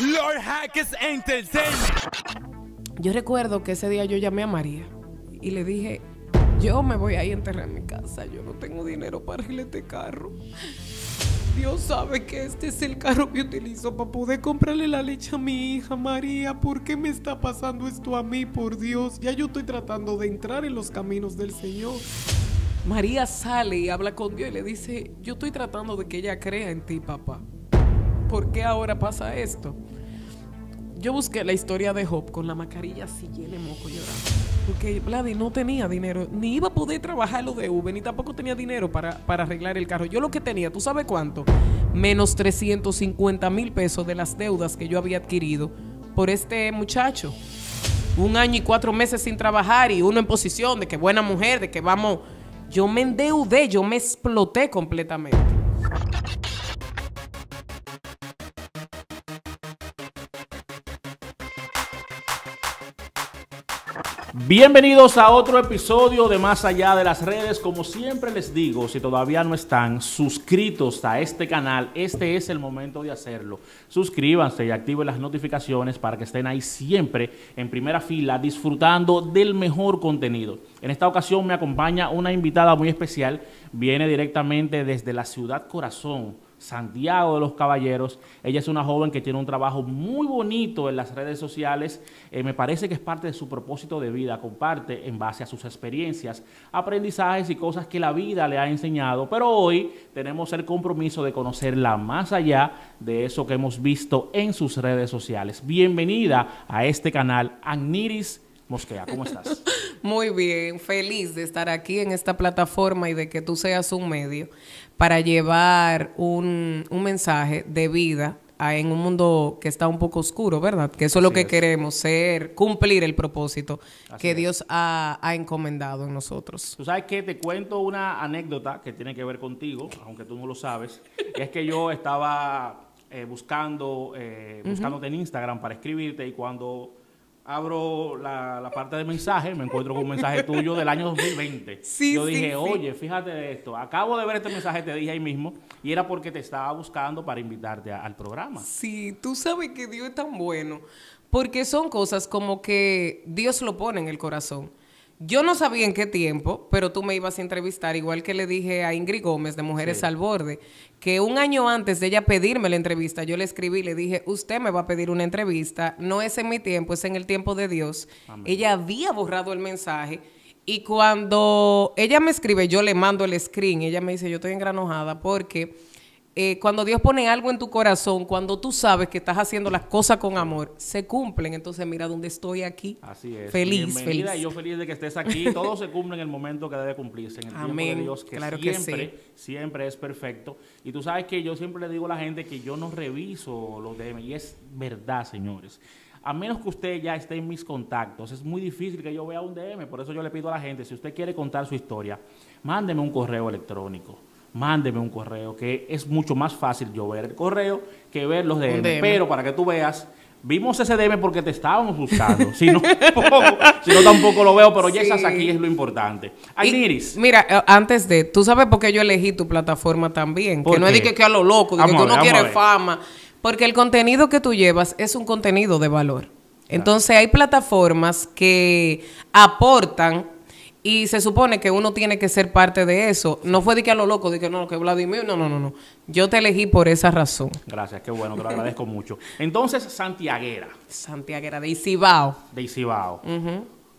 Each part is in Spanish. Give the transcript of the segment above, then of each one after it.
Lord Hackers Entertainment. Yo recuerdo que ese día yo llamé a María y le dije, yo me voy a ir a enterrar en mi casa, yo no tengo dinero para el este carro. Dios sabe que este es el carro que utilizo para poder comprarle la leche a mi hija María. ¿Por qué me está pasando esto a mí, por Dios? Ya yo estoy tratando de entrar en los caminos del Señor. María sale y habla con Dios y le dice, yo estoy tratando de que ella crea en ti, papá. ¿Por qué ahora pasa esto? Yo busqué la historia de Hop con la mascarilla así llena de moco llorando. Porque Vladi no tenía dinero, ni iba a poder trabajar lo de Uber, ni tampoco tenía dinero para, para arreglar el carro. Yo lo que tenía, ¿tú sabes cuánto? Menos 350 mil pesos de las deudas que yo había adquirido por este muchacho. Un año y cuatro meses sin trabajar y uno en posición de que buena mujer, de que vamos. Yo me endeudé, yo me exploté completamente. Bienvenidos a otro episodio de Más Allá de las Redes. Como siempre les digo, si todavía no están suscritos a este canal, este es el momento de hacerlo. Suscríbanse y activen las notificaciones para que estén ahí siempre en primera fila disfrutando del mejor contenido. En esta ocasión me acompaña una invitada muy especial. Viene directamente desde la ciudad corazón Santiago de los Caballeros. Ella es una joven que tiene un trabajo muy bonito en las redes sociales. Eh, me parece que es parte de su propósito de vida. Comparte en base a sus experiencias, aprendizajes y cosas que la vida le ha enseñado. Pero hoy tenemos el compromiso de conocerla más allá de eso que hemos visto en sus redes sociales. Bienvenida a este canal, Agniris. Mosquea, ¿cómo estás? Muy bien, feliz de estar aquí en esta plataforma y de que tú seas un medio para llevar un, mensaje de vida en un mundo que está un poco oscuro, ¿verdad? Que eso es lo que queremos, ser, cumplir el propósito que Dios ha, encomendado en nosotros. Tú sabes que te cuento una anécdota que tiene que ver contigo, aunque tú no lo sabes, es que yo estaba eh, buscando, eh, buscándote en Instagram para escribirte y cuando abro la, parte de mensaje, me encuentro con un mensaje tuyo del año 2020. Yo dije, oye, fíjate de esto, acabo de ver este mensaje, te dije ahí mismo, y era porque te estaba buscando para invitarte al programa. Sí, tú sabes que Dios es tan bueno, porque son cosas como que Dios lo pone en el corazón. Yo no sabía en qué tiempo, pero tú me ibas a entrevistar, igual que le dije a Ingrid Gómez de Mujeres al Borde, que un año antes de ella pedirme la entrevista, yo le escribí, y le dije, usted me va a pedir una entrevista, no es en mi tiempo, es en el tiempo de Dios. Ella había borrado el mensaje y cuando ella me escribe, yo le mando el screen, ella me dice, yo estoy engranojada porque eh, cuando Dios pone algo en tu corazón, cuando tú sabes que estás haciendo las cosas con amor, se cumplen. Entonces, mira dónde estoy aquí. Así es. Feliz, Bienvenida. feliz. Y yo feliz de que estés aquí. Todo se cumple en el momento que debe cumplirse, en el tiempo de Dios, que siempre, siempre es perfecto. Y tú sabes que yo siempre le digo a la gente que yo no reviso los DM. Y es verdad, señores a menos que usted ya esté en mis contactos, es muy difícil que yo vea un DM. Por eso yo le pido a la gente, si usted quiere contar su historia, mándeme un correo electrónico mándeme un correo, que es mucho más fácil yo ver el correo que ver los DM. Pero para que tú veas, vimos ese DM porque te estábamos buscando. si, no, tampoco lo veo, pero ya estás aquí, es lo importante. Iris Mira, eh, antes de, tú sabes por qué yo elegí tu plataforma también. Que no es de que, a lo loco, que, tú no quieres fama. Porque el contenido que tú llevas es un contenido de valor. Entonces hay plataformas que aportan y se supone que uno tiene que ser parte de eso. No fue de que a lo loco, de que no, que Vladimir, no, no, no, no. Yo te elegí por esa razón. Gracias, qué bueno, te lo agradezco mucho. Entonces, Santiaguera. Santiaguera, de Isibao. De Isibao.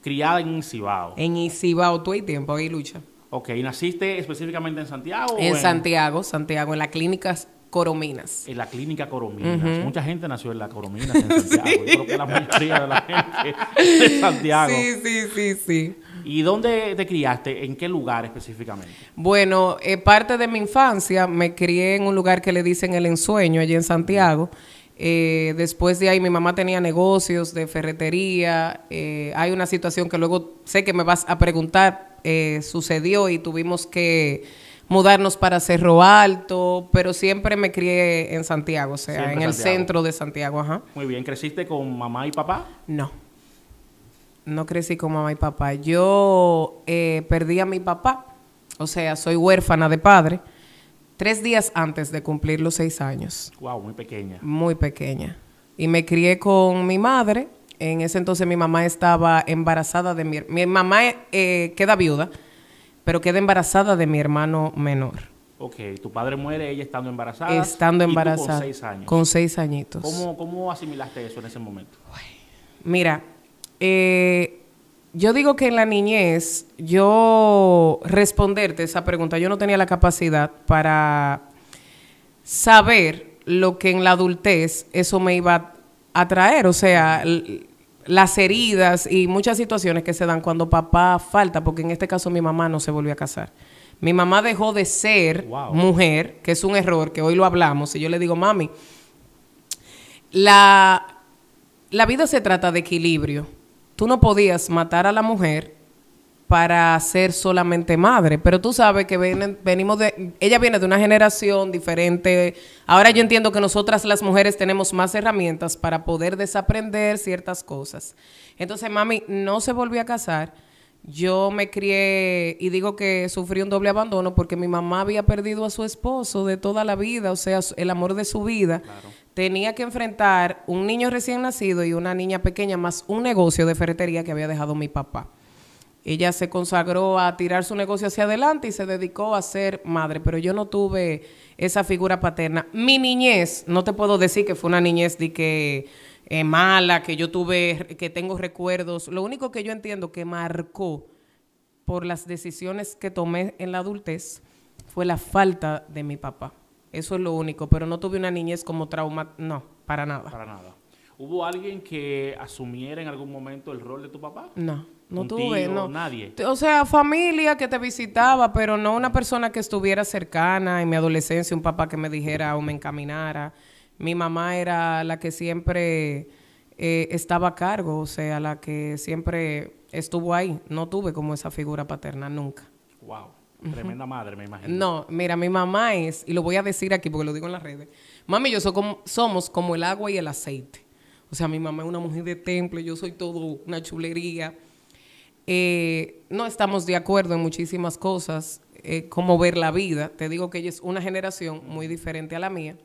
Criada en Isibao. En Isibao, tú hay tiempo, ahí lucha. Ok, ¿y naciste específicamente en Santiago? En, Santiago, Santiago, en la clínica Corominas. En la clínica Corominas. Mucha gente nació en la Corominas en Santiago. Yo creo que la mayoría de la gente de Santiago. Sí, sí, sí, sí. ¿Y dónde te criaste? ¿En qué lugar específicamente? Bueno, eh, parte de mi infancia me crié en un lugar que le dicen El Ensueño, allí en Santiago. Eh, después de ahí mi mamá tenía negocios de ferretería. Eh, hay una situación que luego sé que me vas a preguntar, eh, sucedió y tuvimos que mudarnos para Cerro Alto, pero siempre me crié en Santiago, o sea, en el centro de Santiago. Ajá. Muy bien, ¿creciste con mamá y papá? No no crecí con mamá y papá. Yo eh, perdí a mi papá, o sea, soy huérfana de padre, tres días antes de cumplir los seis años. Wow, muy pequeña. Muy pequeña. Y me crié con mi madre. En ese entonces mi mamá estaba embarazada de mi... Mi mamá eh, queda viuda, pero queda embarazada de mi hermano menor. Ok, tu padre muere ella estando embarazada. Estando embarazada. con seis años. Con seis añitos. ¿Cómo, asimilaste eso en ese momento? Mira, eh, yo digo que en la niñez, yo responderte esa pregunta, yo no tenía la capacidad para saber lo que en la adultez eso me iba a traer, o sea, las heridas y muchas situaciones que se dan cuando papá falta, porque en este caso mi mamá no se volvió a casar. Mi mamá dejó de ser mujer, que es un error, que hoy lo hablamos, y yo le digo, mami, la, la vida se trata de equilibrio tú no podías matar a la mujer para ser solamente madre, pero tú sabes que venimos de, ella viene de una generación diferente. Ahora yo entiendo que nosotras las mujeres tenemos más herramientas para poder desaprender ciertas cosas. Entonces, mami no se volvió a casar yo me crié y digo que sufrí un doble abandono porque mi mamá había perdido a su esposo de toda la vida, o sea, el amor de su vida. Tenía que enfrentar un niño recién nacido y una niña pequeña más un negocio de ferretería que había dejado mi papá. Ella se consagró a tirar su negocio hacia adelante y se dedicó a ser madre, pero yo no tuve esa figura paterna. Mi niñez, no te puedo decir que fue una niñez de que eh, mala que yo tuve, que tengo recuerdos. Lo único que yo entiendo que marcó por las decisiones que tomé en la adultez fue la falta de mi papá. Eso es lo único, pero no tuve una niñez como trauma, no, para nada. Para nada. ¿Hubo alguien que asumiera en algún momento el rol de tu papá? No, no tuve, no. Nadie. O sea, familia que te visitaba, pero no una persona que estuviera cercana en mi adolescencia, un papá que me dijera o me encaminara. Mi mamá era la que siempre eh, estaba a cargo, o sea, la que siempre estuvo ahí. No tuve como esa figura paterna nunca. Wow. Tremenda madre, me imagino. No, mira, mi mamá es, y lo voy a decir aquí porque lo digo en las redes, mami, yo somos como el agua y el aceite. O sea, mi mamá es una mujer de temple yo soy todo una chulería. Eh, no estamos de acuerdo en muchísimas cosas, eh, como ver la vida. Te digo que ella es una generación muy diferente a la mía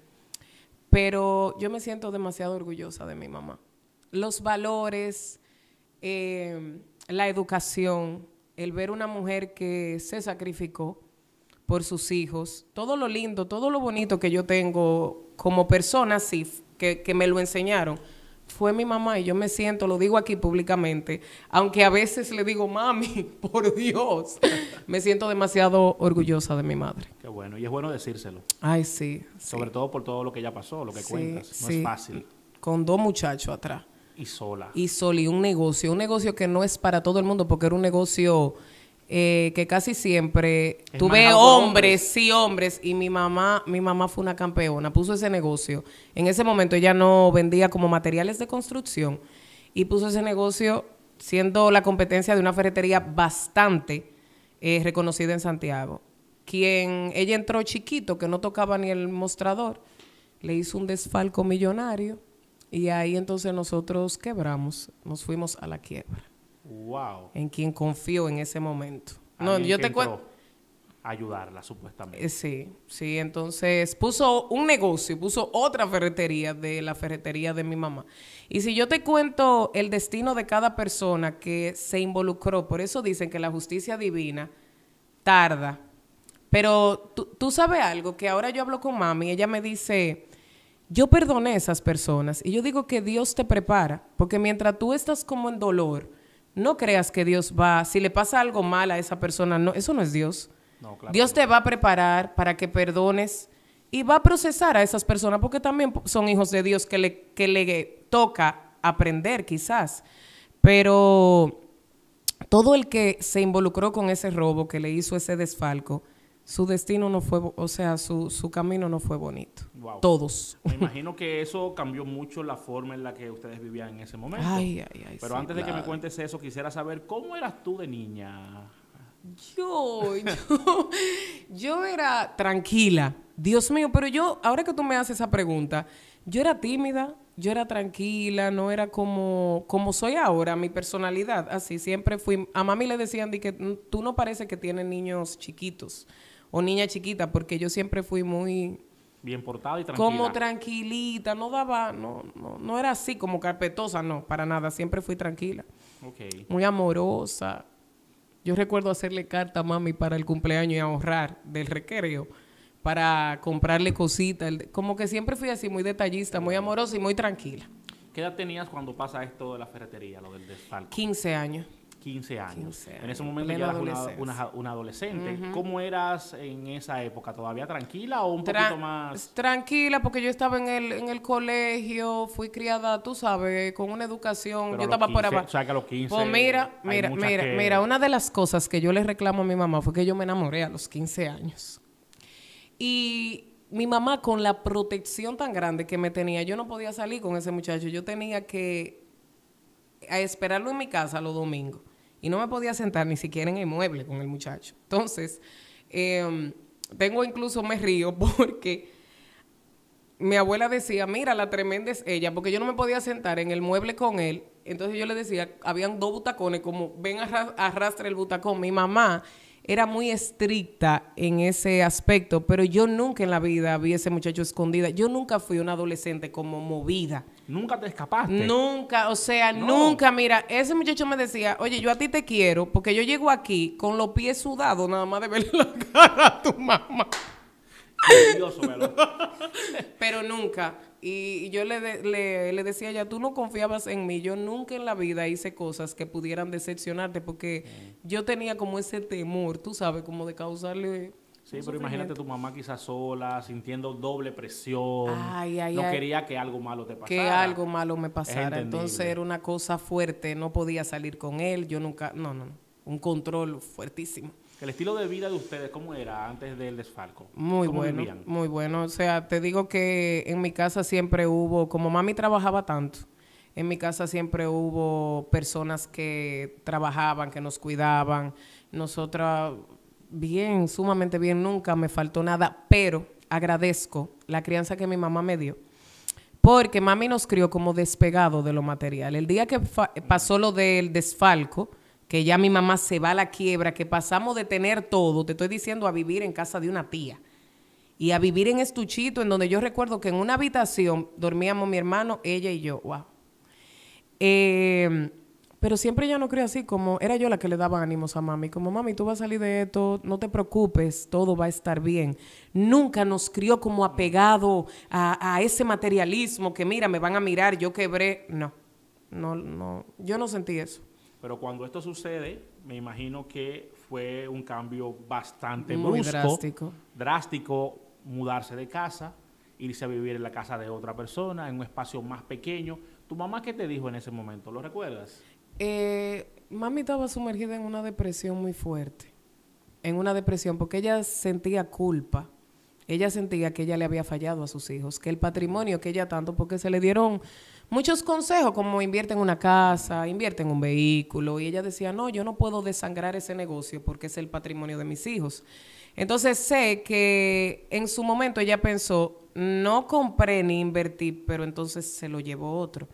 pero yo me siento demasiado orgullosa de mi mamá. Los valores, eh, la educación, el ver una mujer que se sacrificó por sus hijos, todo lo lindo, todo lo bonito que yo tengo como persona, sí, que me lo enseñaron, fue mi mamá y yo me siento, lo digo aquí públicamente, aunque a veces le digo, mami, por Dios, me siento demasiado orgullosa de mi madre. Qué bueno, y es bueno decírselo. Ay, sí. Sobre todo por todo lo que ya pasó, lo que cuentas. No es fácil. Con dos muchachos atrás. Y sola. Y sola, y un negocio, un negocio que no es para todo el mundo, porque era un negocio eh, que casi siempre tuve hombres, sí hombres, y mi mamá, mi mamá fue una campeona, puso ese negocio. En ese momento ella no vendía como materiales de construcción y puso ese negocio siendo la competencia de una ferretería bastante eh, reconocida en Santiago. Quien ella entró chiquito, que no tocaba ni el mostrador, le hizo un desfalco millonario y ahí entonces nosotros quebramos, nos fuimos a la quiebra. Wow. En quien confío en ese momento. No, yo te cuento. Ayudarla, supuestamente. Eh, sí, sí. Entonces puso un negocio, puso otra ferretería de la ferretería de mi mamá. Y si yo te cuento el destino de cada persona que se involucró, por eso dicen que la justicia divina tarda. Pero tú, tú sabes algo, que ahora yo hablo con mami y ella me dice, yo perdoné a esas personas. Y yo digo que Dios te prepara, porque mientras tú estás como en dolor, no creas que Dios va, si le pasa algo mal a esa persona, no, eso no es Dios. Dios te va a preparar para que perdones y va a procesar a esas personas porque también son hijos de Dios que le, le toca aprender quizás. Pero todo el que se involucró con ese robo, que le hizo ese desfalco, su destino no fue, o sea, su camino no fue bonito. Todos. Me imagino que eso cambió mucho la forma en la que ustedes vivían en ese momento. Pero antes de que me cuentes eso, quisiera saber cómo eras tú de niña. Yo, yo, yo era tranquila. Dios mío, pero yo, ahora que tú me haces esa pregunta, yo era tímida, yo era tranquila, no era como, como soy ahora, mi personalidad, así siempre fui. A mami le decían que mm, tú no parece que tienes niños chiquitos o niña chiquita, porque yo siempre fui muy bien portada y tranquila. Como tranquilita, no daba, no, no, era así como carpetosa, no, para nada, siempre fui tranquila. Muy amorosa. Yo recuerdo hacerle carta a mami para el cumpleaños y ahorrar del requerio para comprarle cositas. Como que siempre fui así, muy detallista, muy amorosa y muy tranquila. ¿Qué edad tenías cuando pasa esto de la ferretería, lo del desfalco? 15 años. 15 años. En ese momento ya eras una, adolescente. ¿Cómo eras en esa época? ¿Todavía tranquila o un poquito más? Tranquila, porque yo estaba en el, colegio, fui criada, tú sabes, con una educación. yo estaba por abajo. O pues mira, mira, mira, mira, una de las cosas que yo le reclamo a mi mamá fue que yo me enamoré a los 15 años. Y mi mamá, con la protección tan grande que me tenía, yo no podía salir con ese muchacho. Yo tenía que a esperarlo en mi casa los domingos y no me podía sentar ni siquiera en el mueble con el muchacho. Entonces, em, tengo incluso, me río porque mi abuela decía, mira, la tremenda es ella, porque yo no me podía sentar en el mueble con él. Entonces yo le decía, habían dos butacones, como ven arrastra el butacón. Mi mamá era muy estricta en ese aspecto, pero yo nunca en la vida vi a ese muchacho escondida. Yo nunca fui una adolescente como movida. Nunca te escapaste. Nunca, o sea, nunca. Mira, ese muchacho me decía, oye, yo a ti te quiero porque yo llego aquí con los pies sudados nada más de ver la cara a tu mamá. Pero nunca. Y yo le, le, le, decía ya, tú no confiabas en mí. Yo nunca en la vida hice cosas que pudieran decepcionarte porque yo tenía como ese temor, tú sabes, como de causarle Sí, pero imagínate tu mamá quizás sola, sintiendo doble presión. no quería que algo malo te pasara. Que algo malo me pasara. Entonces era una cosa fuerte, no podía salir con él, yo nunca, no, no. un control fuertísimo. El estilo de vida de ustedes, ¿cómo era antes del desfalco? Muy bueno, muy bueno. O sea, te digo que en mi casa siempre hubo, como mami trabajaba tanto, en mi casa siempre hubo personas que trabajaban, que nos cuidaban. Nosotras, bien, sumamente bien, nunca me faltó nada, pero agradezco la crianza que mi mamá me dio. Porque mami nos crió como despegado de lo material. El día que pasó lo del desfalco, que ya mi mamá se va a la quiebra, que pasamos de tener todo, te estoy diciendo, a vivir en casa de una tía. Y a vivir en estuchito, en donde yo recuerdo que en una habitación dormíamos mi hermano, ella y yo. ¡Wow! Em, pero siempre yo no creo así, como era yo la que le daba ánimos a mami, como mami, tú vas a salir de esto, no te preocupes, todo va a estar bien. Nunca nos crió como apegado a, a ese materialismo que mira, me van a mirar, yo quebré. No, no, no, yo no sentí eso. Pero cuando esto sucede, me imagino que fue un cambio bastante Muy brusco, drástico. mudarse de casa, irse a vivir en la casa de otra persona, en un espacio más pequeño. ¿Tu mamá qué te dijo en ese momento? ¿Lo recuerdas? Eh, mami estaba sumergida en una depresión muy fuerte, en una depresión porque ella sentía culpa. Ella sentía que ella le había fallado a sus hijos, que el patrimonio que ella tanto, porque se le dieron muchos consejos, como invierte en una casa, invierte en un vehículo. Y ella decía, no, yo no puedo desangrar ese negocio porque es el patrimonio de mis hijos. Entonces sé que en su momento ella pensó, no compré ni invertí, pero entonces se lo llevó otro.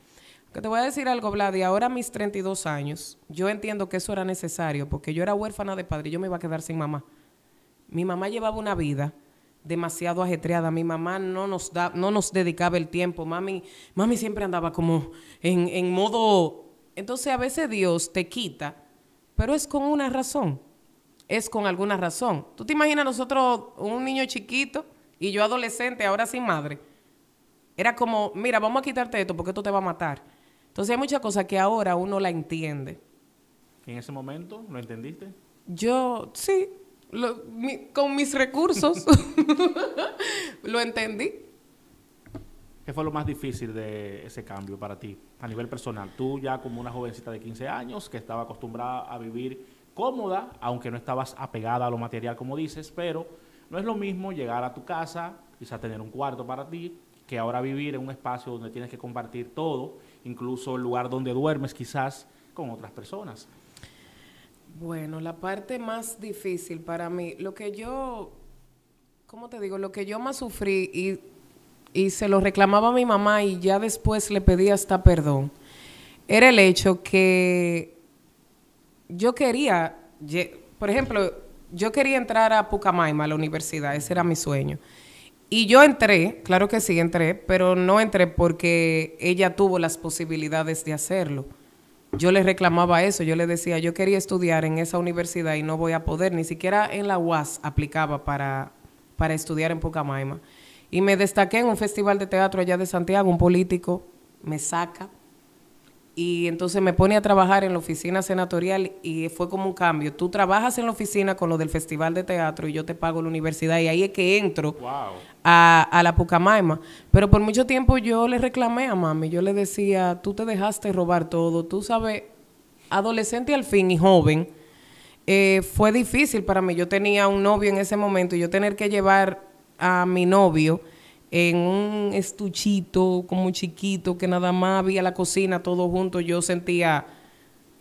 te voy a decir algo, Vladi. ahora mis 32 años, yo entiendo que eso era necesario, porque yo era huérfana de padre y yo me iba a quedar sin mamá. Mi mamá llevaba una vida demasiado ajetreada. Mi mamá no nos, da, no nos dedicaba el tiempo. Mami, mami siempre andaba como en, en modo... Entonces a veces Dios te quita, pero es con una razón. Es con alguna razón. ¿Tú te imaginas nosotros, un niño chiquito y yo adolescente, ahora sin madre? Era como, mira, vamos a quitarte esto porque esto te va a matar. Entonces hay muchas cosas que ahora uno la entiende. ¿En ese momento lo entendiste? Yo, sí, con mis recursos lo entendí. ¿Qué fue lo más difícil de ese cambio para ti a nivel personal? Tú ya como una jovencita de 15 años que estaba acostumbrada a vivir cómoda, aunque no estabas apegada a lo material como dices, pero no es lo mismo llegar a tu casa, quizás tener un cuarto para ti, que ahora vivir en un espacio donde tienes que compartir todo, incluso el lugar donde duermes quizás con otras personas. Bueno, la parte más difícil para mí, lo que yo, ¿cómo te digo? Lo que yo más sufrí y, y se lo reclamaba a mi mamá y ya después le pedí hasta perdón, era el hecho que yo quería, por ejemplo, yo quería entrar a Pucamaima, a la universidad, ese era mi sueño. Y yo entré, claro que sí entré, pero no entré porque ella tuvo las posibilidades de hacerlo yo le reclamaba eso, yo le decía, yo quería estudiar en esa universidad y no voy a poder, ni siquiera en la UAS aplicaba para, para estudiar en Pucamaima. Y me destaqué en un festival de teatro allá de Santiago, un político me saca y entonces me pone a trabajar en la oficina senatorial y fue como un cambio. Tú trabajas en la oficina con lo del festival de teatro y yo te pago la universidad y ahí es que entro wow a, la Pucamaima. Pero por mucho tiempo yo le reclamé a mami, yo le decía, tú te dejaste robar todo, tú sabes, adolescente al fin y joven, eh, fue difícil para mí. Yo tenía un novio en ese momento y yo tener que llevar a mi novio en un estuchito como chiquito que nada más había la cocina todo junto, yo sentía...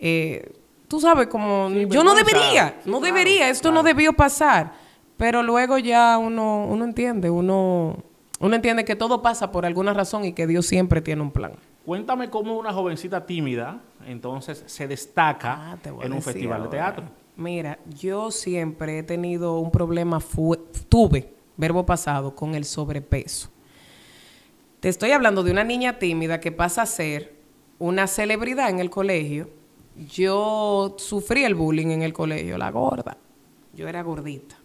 Eh, tú sabes, como yo no debería, no debería, esto no debió pasar. Pero luego ya uno, uno entiende, uno, uno entiende que todo pasa por alguna razón y que Dios siempre tiene un plan. Cuéntame cómo una jovencita tímida entonces se destaca ah, en un festival de teatro. Mira, yo siempre he tenido un problema, tuve, verbo pasado, con el sobrepeso. Te estoy hablando de una niña tímida que pasa a ser una celebridad en el colegio. Yo sufrí el bullying en el colegio, la gorda. Yo era gordita.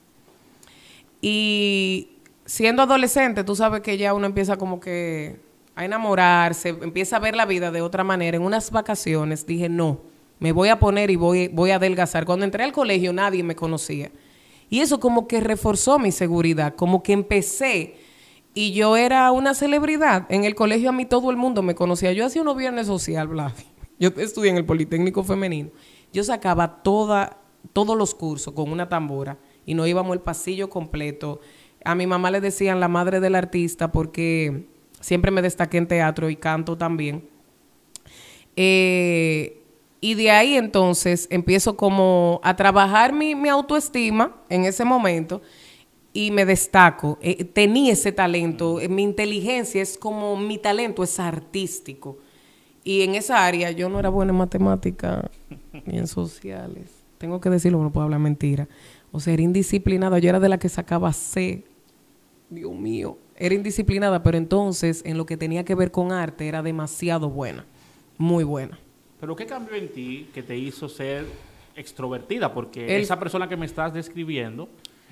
Y siendo adolescente, tú sabes que ya uno empieza como que a enamorarse, empieza a ver la vida de otra manera. En unas vacaciones dije, no, me voy a poner y voy, voy a adelgazar. Cuando entré al colegio nadie me conocía. Y eso como que reforzó mi seguridad, como que empecé y yo era una celebridad. En el colegio a mí todo el mundo me conocía. Yo hacía unos viernes social, bla. Yo estudié en el Politécnico Femenino. Yo sacaba toda, todos los cursos con una tambora y no íbamos el pasillo completo. A mi mamá le decían la madre del artista porque siempre me destaqué en teatro y canto también. Eh, y de ahí entonces empiezo como a trabajar mi, autoestima en ese momento y me destaco. Eh, tenía ese talento, eh, mi inteligencia es como mi talento es artístico. Y en esa área yo no era buena en matemática ni en sociales. Tengo que decirlo, no puedo hablar mentira o sea, era indisciplinada. Yo era de la que sacaba C. Dios mío. Era indisciplinada, pero entonces en lo que tenía que ver con arte era demasiado buena. Muy buena. ¿Pero qué cambió en ti que te hizo ser extrovertida? Porque esa persona que me estás describiendo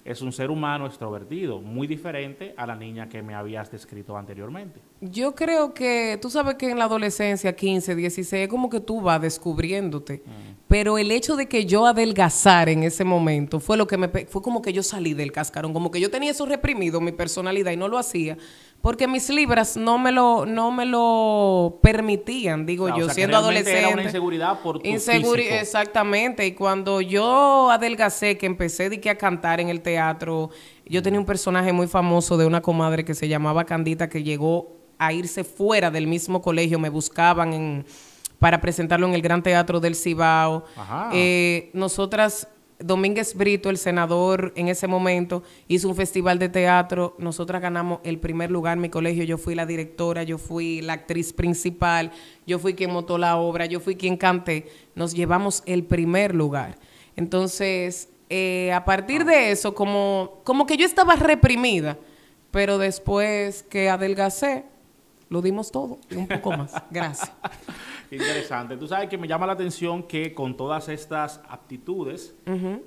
es un ser humano extrovertido, muy diferente a la niña que me habías descrito anteriormente. Yo creo que tú sabes que en la adolescencia, 15, 16, es como que tú vas descubriéndote. Mm. Pero el hecho de que yo adelgazar en ese momento fue lo que me fue como que yo salí del cascarón, como que yo tenía eso reprimido, mi personalidad y no lo hacía porque mis libras no me lo no me lo permitían, digo yo, siendo adolescente. Era una inseguridad por tu Exactamente, y cuando yo adelgacé, que empecé de que a cantar en el teatro, yo tenía un mm. personaje muy famoso de una comadre que se llamaba Candita que llegó a irse fuera del mismo colegio, me buscaban en para presentarlo en el Gran Teatro del Cibao. Eh, nosotras Domínguez Brito, el senador en ese momento, hizo un festival de teatro. Nosotras ganamos el primer lugar en mi colegio. Yo fui la directora, yo fui la actriz principal, yo fui quien montó la obra, yo fui quien canté. Nos llevamos el primer lugar. Entonces, eh, a partir de eso, como, como que yo estaba reprimida, pero después que adelgacé, lo dimos todo un poco más. Gracias. Interesante. Tú sabes que me llama la atención que con todas estas aptitudes,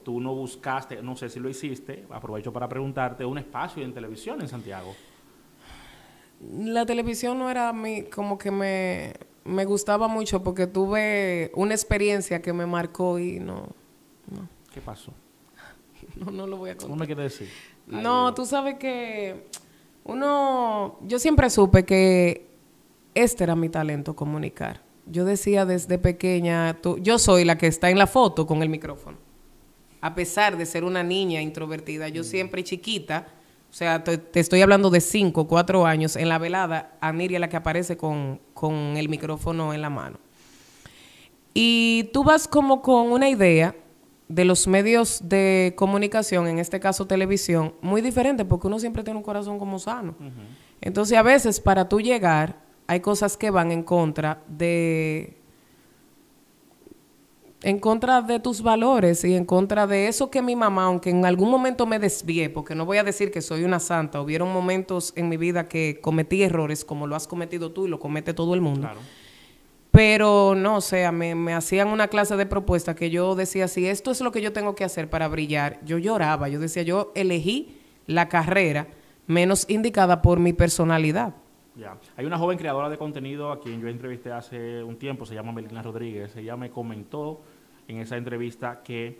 tú no buscaste, no sé si lo hiciste, aprovecho para preguntarte, un espacio en televisión en Santiago. La televisión no era mí, como que me, gustaba mucho porque tuve una experiencia que me marcó y no. ¿Qué pasó? no, no lo voy a contar. No me quieres decir. no, tú sabes que uno, yo siempre supe que este era mi talento, comunicar. Yo decía desde pequeña, yo soy la que está en la foto con el micrófono. A pesar de ser una niña introvertida, yo mm. siempre chiquita, o sea, te, estoy hablando de 5, 4 años, en la velada, Aniria la que aparece con, con el micrófono en la mano. Y tú vas como con una idea de los medios de comunicación, en este caso televisión, muy diferente porque uno siempre tiene un corazón como sano. Entonces a veces para tú llegar hay cosas que van en contra de en contra de tus valores y en contra de eso que mi mamá, aunque en algún momento me desvié, porque no voy a decir que soy una santa, hubieron momentos en mi vida que cometí errores como lo has cometido tú y lo comete todo el mundo. Pero no, o sea, me, me, hacían una clase de propuestas que yo decía, si esto es lo que yo tengo que hacer para brillar, yo lloraba, yo decía, yo elegí la carrera menos indicada por mi personalidad. Ya. Hay una joven creadora de contenido a quien yo entrevisté hace un tiempo, se llama Melina Rodríguez. Ella me comentó en esa entrevista que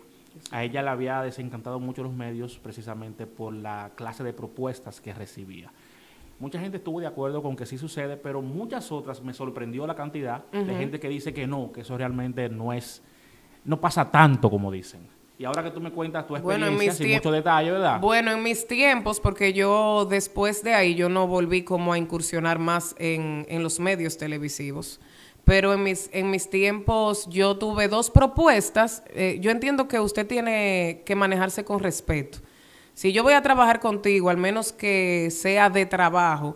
a ella le había desencantado mucho los medios precisamente por la clase de propuestas que recibía. Mucha gente estuvo de acuerdo con que sí sucede, pero muchas otras me sorprendió la cantidad de gente que dice que no, que eso realmente no es, no pasa tanto como dicen. Y ahora que tú me cuentas tu experiencia bueno, sin mucho detalle, ¿verdad? Bueno, en mis tiempos, porque yo después de ahí yo no volví como a incursionar más en, los medios televisivos. Pero en mis, en mis tiempos yo tuve dos propuestas. Eh, yo entiendo que usted tiene que manejarse con respeto. Si yo voy a trabajar contigo, al menos que sea de trabajo,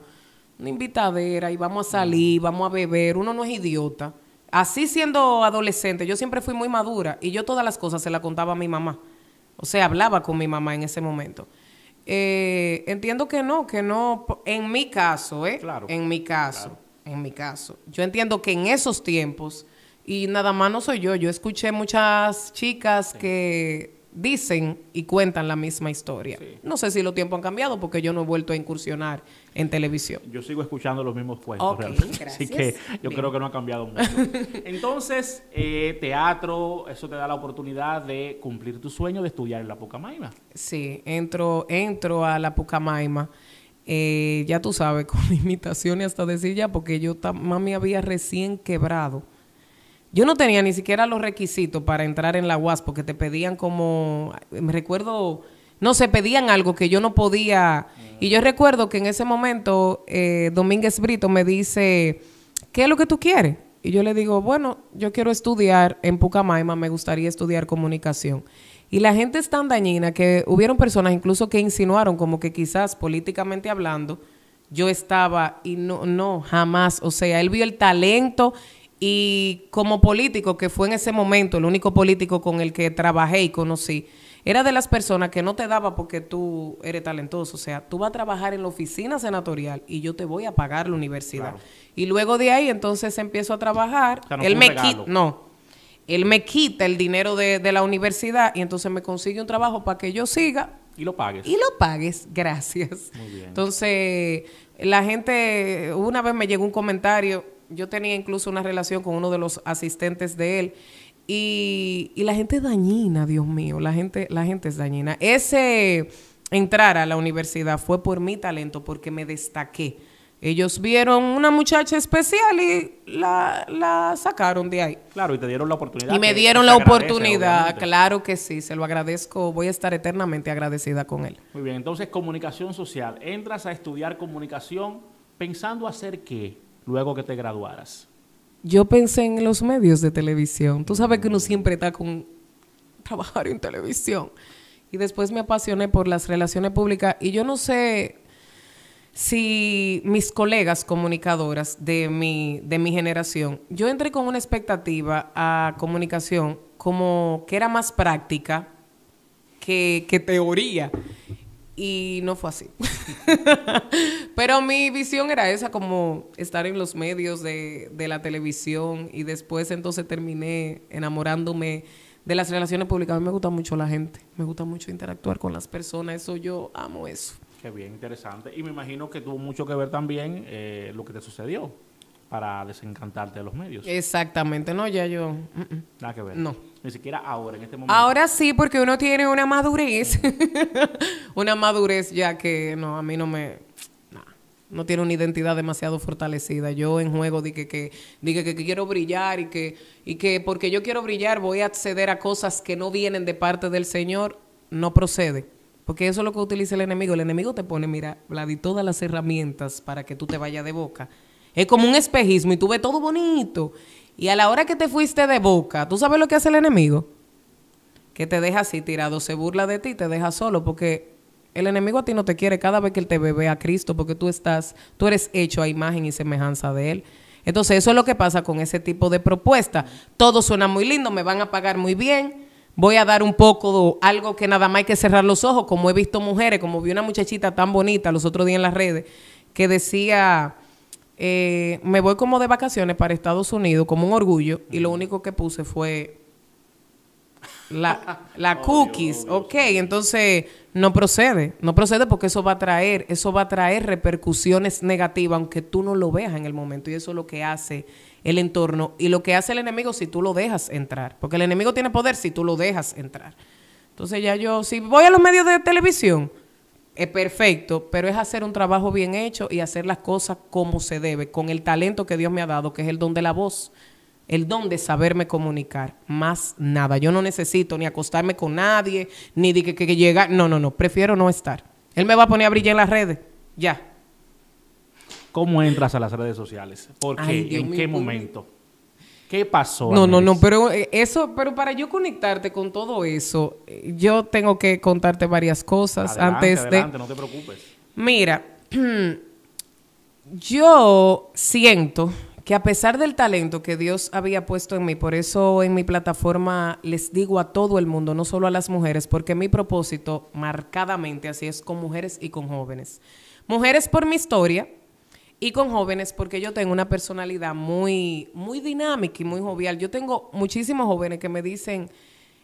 una invitadera y vamos a salir, mm. vamos a beber, uno no es idiota. Así siendo adolescente, yo siempre fui muy madura y yo todas las cosas se las contaba a mi mamá. O sea, hablaba con mi mamá en ese momento. Eh, entiendo que no, que no, en mi caso, ¿eh? Claro, en mi caso, en mi caso. Yo entiendo que en esos tiempos, y nada más no soy yo, yo escuché muchas chicas que dicen y cuentan la misma historia. No sé si los tiempos han cambiado porque yo no he vuelto a incursionar en televisión. Yo sigo escuchando los mismos cuentos. Así que yo creo que no ha cambiado mucho. Entonces, eh, teatro, eso te da la oportunidad de cumplir tu sueño de estudiar en la Pucamaima. Sí, entro, entro a la Pucamaima. Eh, ya tú sabes, con imitaciones hasta decir ya, porque yo, mami, había recién quebrado. Yo no tenía ni siquiera los requisitos para entrar en la UAS porque te pedían como, me recuerdo, no sé, pedían algo que yo no podía. Y yo recuerdo que en ese momento eh, Domínguez Brito me dice, ¿qué es lo que tú quieres? Y yo le digo, bueno, yo quiero estudiar en Pucamaima, me gustaría estudiar comunicación. Y la gente es tan dañina que hubieron personas incluso que insinuaron como que quizás políticamente hablando, yo estaba y no, no, jamás. O sea, él vio el talento y como político, que fue en ese momento el único político con el que trabajé y conocí, era de las personas que no te daba porque tú eres talentoso. O sea, tú vas a trabajar en la oficina senatorial y yo te voy a pagar la universidad. Y luego de ahí, entonces empiezo a trabajar. él me quita, no, él me quita el dinero de, de la universidad y entonces me consigue un trabajo para que yo siga. Y lo pagues. Y lo pagues, gracias. Muy bien. Entonces, la gente, una vez me llegó un comentario yo tenía incluso una relación con uno de los asistentes de él. Y, la gente es dañina, Dios mío, la gente, la gente es dañina. Ese entrar a la universidad fue por mi talento, porque me destaqué. Ellos vieron una muchacha especial y la, sacaron de ahí. Claro, y te dieron la oportunidad. Y me dieron la oportunidad, claro que sí, se lo agradezco, voy a estar eternamente agradecida con él. Muy bien, entonces comunicación social. Entras a estudiar comunicación pensando hacer qué? luego que te graduaras? Yo pensé en los medios de televisión. Tú sabes que uno siempre está con trabajar en televisión. Y después me apasioné por las relaciones públicas y yo no sé si mis colegas comunicadoras de mi, de mi generación, yo entré con una expectativa a comunicación como que era más práctica que, que teoría y no fue así. Pero mi visión era esa, como estar en los medios de, la televisión y después entonces terminé enamorándome de las relaciones públicas. A mí me gusta mucho la gente, me gusta mucho interactuar con las personas, eso yo amo eso. Qué bien, interesante. Y me imagino que tuvo mucho que ver también eh, lo que te sucedió para desencantarte de los medios. Exactamente, no, ya yo... Nada que ver. No. Ni siquiera ahora, en este momento. Ahora sí, porque uno tiene una madurez, una madurez ya que no, a mí no me... no tiene una identidad demasiado fortalecida. Yo en juego dije que, dije que, quiero brillar y que, y que porque yo quiero brillar voy a acceder a cosas que no vienen de parte del Señor. No procede. Porque eso es lo que utiliza el enemigo. El enemigo te pone, mira, y todas las herramientas para que tú te vayas de boca es como un espejismo y tú ves todo bonito. Y a la hora que te fuiste de boca, ¿tú sabes lo que hace el enemigo? Que te deja así tirado, se burla de ti, te deja solo, porque el enemigo a ti no te quiere cada vez que él te bebe a Cristo, porque tú estás, tú eres hecho a imagen y semejanza de él. Entonces, eso es lo que pasa con ese tipo de propuesta. Todo suena muy lindo, me van a pagar muy bien, voy a dar un poco de algo que nada más hay que cerrar los ojos, como he visto mujeres, como vi una muchachita tan bonita los otros días en las redes, que decía eh, me voy como de vacaciones para Estados Unidos, como un orgullo, y lo único que puse fue la, cookies. Ok, entonces no procede, no procede porque eso va a traer, eso va a traer repercusiones negativas, aunque tú no lo veas en el momento, y eso es lo que hace el entorno y lo que hace el enemigo si tú lo dejas entrar, porque el enemigo tiene poder si tú lo dejas entrar. Entonces ya yo, si voy a los medios de televisión, es perfecto, pero es hacer un trabajo bien hecho y hacer las cosas como se debe, con el talento que Dios me ha dado, que es el don de la voz, el don de saberme comunicar, más nada. Yo no necesito ni acostarme con nadie, ni de que, llega. no, no, no, prefiero no estar. Él me va a poner a brillar en las redes, ya. ¿Cómo entras a las redes sociales? ¿Por qué? ¿En qué momento? ¿Qué pasó? No, no, no, pero eh, eso, pero para yo conectarte con todo eso, eh, yo tengo que contarte varias cosas antes adelante, de. no te preocupes. Mira, yo siento que a pesar del talento que Dios había puesto en mí, por eso en mi plataforma les digo a todo el mundo, no solo a las mujeres, porque mi propósito marcadamente así es con mujeres y con jóvenes. Mujeres por mi historia, y con jóvenes porque yo tengo una personalidad muy, muy dinámica y muy jovial. Yo tengo muchísimos jóvenes que me dicen,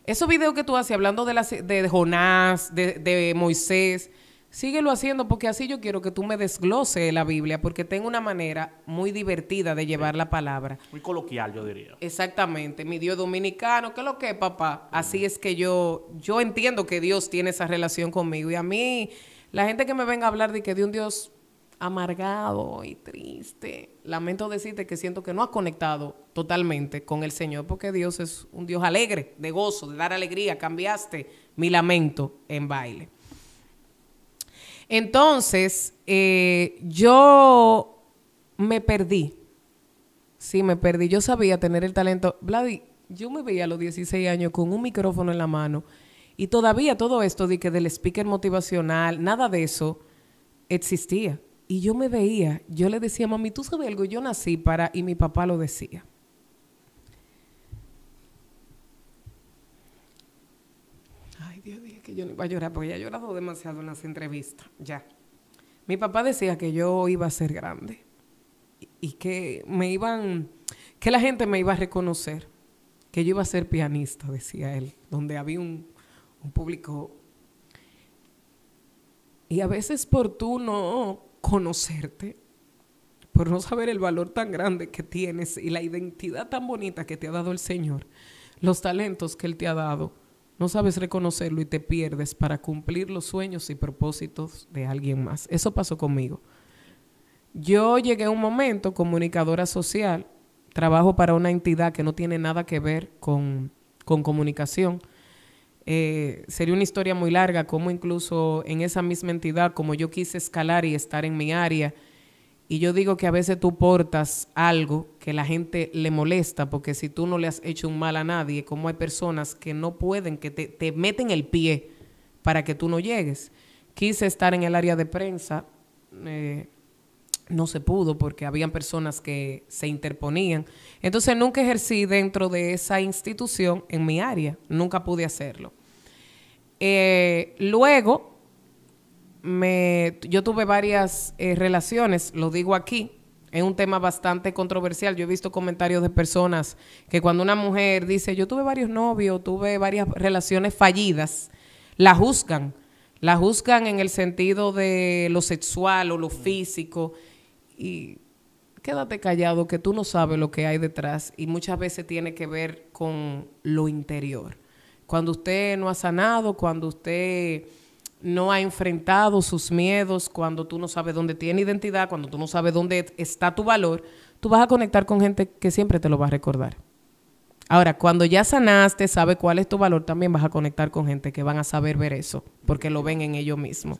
esos videos que tú haces hablando de, las, de Jonás, de, Moisés, síguelo haciendo porque así yo quiero que tú me desglose la Biblia porque tengo una manera muy divertida de llevar la palabra. Muy coloquial, yo diría. Exactamente. Mi Dios dominicano, ¿qué es lo que, es, papá? Así es que yo, yo entiendo que Dios tiene esa relación conmigo y a mí... La gente que me venga a hablar de que de un Dios amargado y triste. Lamento decirte que siento que no has conectado totalmente con el Señor, porque Dios es un Dios alegre, de gozo, de dar alegría. Cambiaste mi lamento en baile. Entonces, eh, yo me perdí. Sí, me perdí. Yo sabía tener el talento. Vladi, yo me veía a los 16 años con un micrófono en la mano y todavía todo esto de que del speaker motivacional, nada de eso existía. Y yo me veía, yo le decía, mami, tú sabes algo, yo nací para, y mi papá lo decía. Ay, Dios mío, que yo no iba a llorar, porque ya he llorado demasiado en las entrevistas, ya. Mi papá decía que yo iba a ser grande y, que me iban, que la gente me iba a reconocer, que yo iba a ser pianista, decía él, donde había un, un público. Y a veces por tú no conocerte, por no saber el valor tan grande que tienes y la identidad tan bonita que te ha dado el Señor, los talentos que Él te ha dado, no sabes reconocerlo y te pierdes para cumplir los sueños y propósitos de alguien más. Eso pasó conmigo. Yo llegué a un momento comunicadora social, trabajo para una entidad que no tiene nada que ver con, con comunicación eh, sería una historia muy larga, como incluso en esa misma entidad, como yo quise escalar y estar en mi área, y yo digo que a veces tú portas algo que la gente le molesta, porque si tú no le has hecho un mal a nadie, como hay personas que no pueden, que te, meten el pie para que tú no llegues. Quise estar en el área de prensa, eh, no se pudo porque habían personas que se interponían. Entonces nunca ejercí dentro de esa institución en mi área, nunca pude hacerlo. Eh, luego, me, yo tuve varias eh, relaciones, lo digo aquí, es un tema bastante controversial. Yo he visto comentarios de personas que cuando una mujer dice, yo tuve varios novios, tuve varias relaciones fallidas, la juzgan. La juzgan en el sentido de lo sexual o lo físico y quédate callado que tú no sabes lo que hay detrás y muchas veces tiene que ver con lo interior. Cuando usted no ha sanado, cuando usted no ha enfrentado sus miedos, cuando tú no sabes dónde tiene identidad, cuando tú no sabes dónde está tu valor, tú vas a conectar con gente que siempre te lo va a recordar. Ahora, cuando ya sanaste, sabe cuál es tu valor, también vas a conectar con gente que van a saber ver eso, porque lo ven en ellos mismos.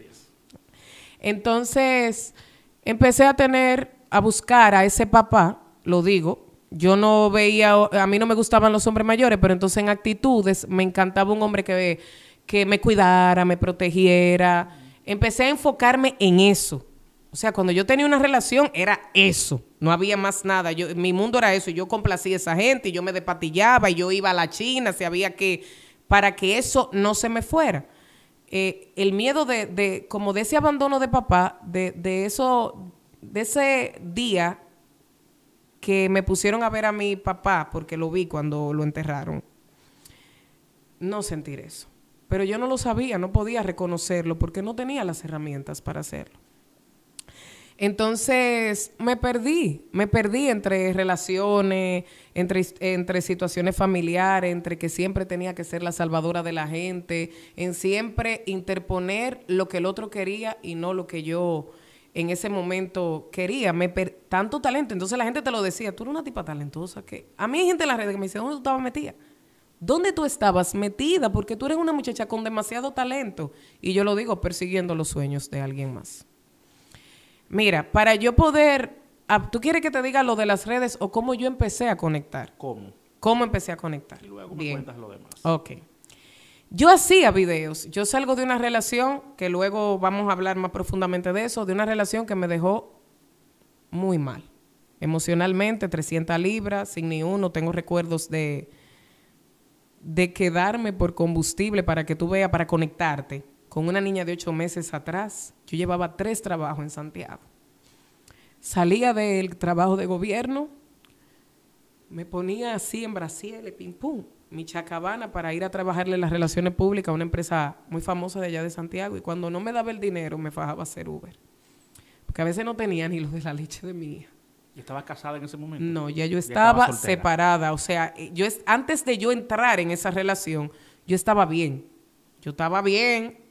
Entonces, empecé a tener, a buscar a ese papá, lo digo, yo no veía, a mí no me gustaban los hombres mayores, pero entonces en actitudes me encantaba un hombre que, me cuidara, me protegiera. Empecé a enfocarme en eso. O sea, cuando yo tenía una relación era eso, no había más nada. Yo, mi mundo era eso, yo complacía a esa gente, y yo me despatillaba, y yo iba a la China, si había que, para que eso no se me fuera. Eh, el miedo de, como de ese abandono de papá, de, de eso, de ese día que me pusieron a ver a mi papá, porque lo vi cuando lo enterraron, no sentir eso. Pero yo no lo sabía, no podía reconocerlo, porque no tenía las herramientas para hacerlo. Entonces me perdí, me perdí entre relaciones, entre, entre situaciones familiares, entre que siempre tenía que ser la salvadora de la gente, en siempre interponer lo que el otro quería y no lo que yo en ese momento quería. Me per tanto talento, entonces la gente te lo decía, tú eres una tipa talentosa que... A mí hay gente en las redes que me dice, ¿dónde tú estabas metida? ¿Dónde tú estabas metida? Porque tú eres una muchacha con demasiado talento. Y yo lo digo, persiguiendo los sueños de alguien más. Mira, para yo poder... Ah, ¿Tú quieres que te diga lo de las redes o cómo yo empecé a conectar? ¿Cómo? ¿Cómo empecé a conectar? Y luego me cuentas lo demás. Ok. Yo hacía videos. Yo salgo de una relación, que luego vamos a hablar más profundamente de eso, de una relación que me dejó muy mal. Emocionalmente, 300 libras, sin ni uno. Tengo recuerdos de, de quedarme por combustible para que tú veas, para conectarte con una niña de ocho meses atrás, yo llevaba tres trabajos en Santiago. Salía del trabajo de gobierno, me ponía así en Brasil, pim pum, mi chacabana para ir a trabajarle las relaciones públicas a una empresa muy famosa de allá de Santiago. Y cuando no me daba el dinero, me fajaba a hacer Uber. Porque a veces no tenía ni los de la leche de mi hija. ¿Y estaba casada en ese momento? No, ya yo estaba, separada. O sea, eh, yo antes de yo entrar en esa relación, yo estaba bien. Yo estaba bien,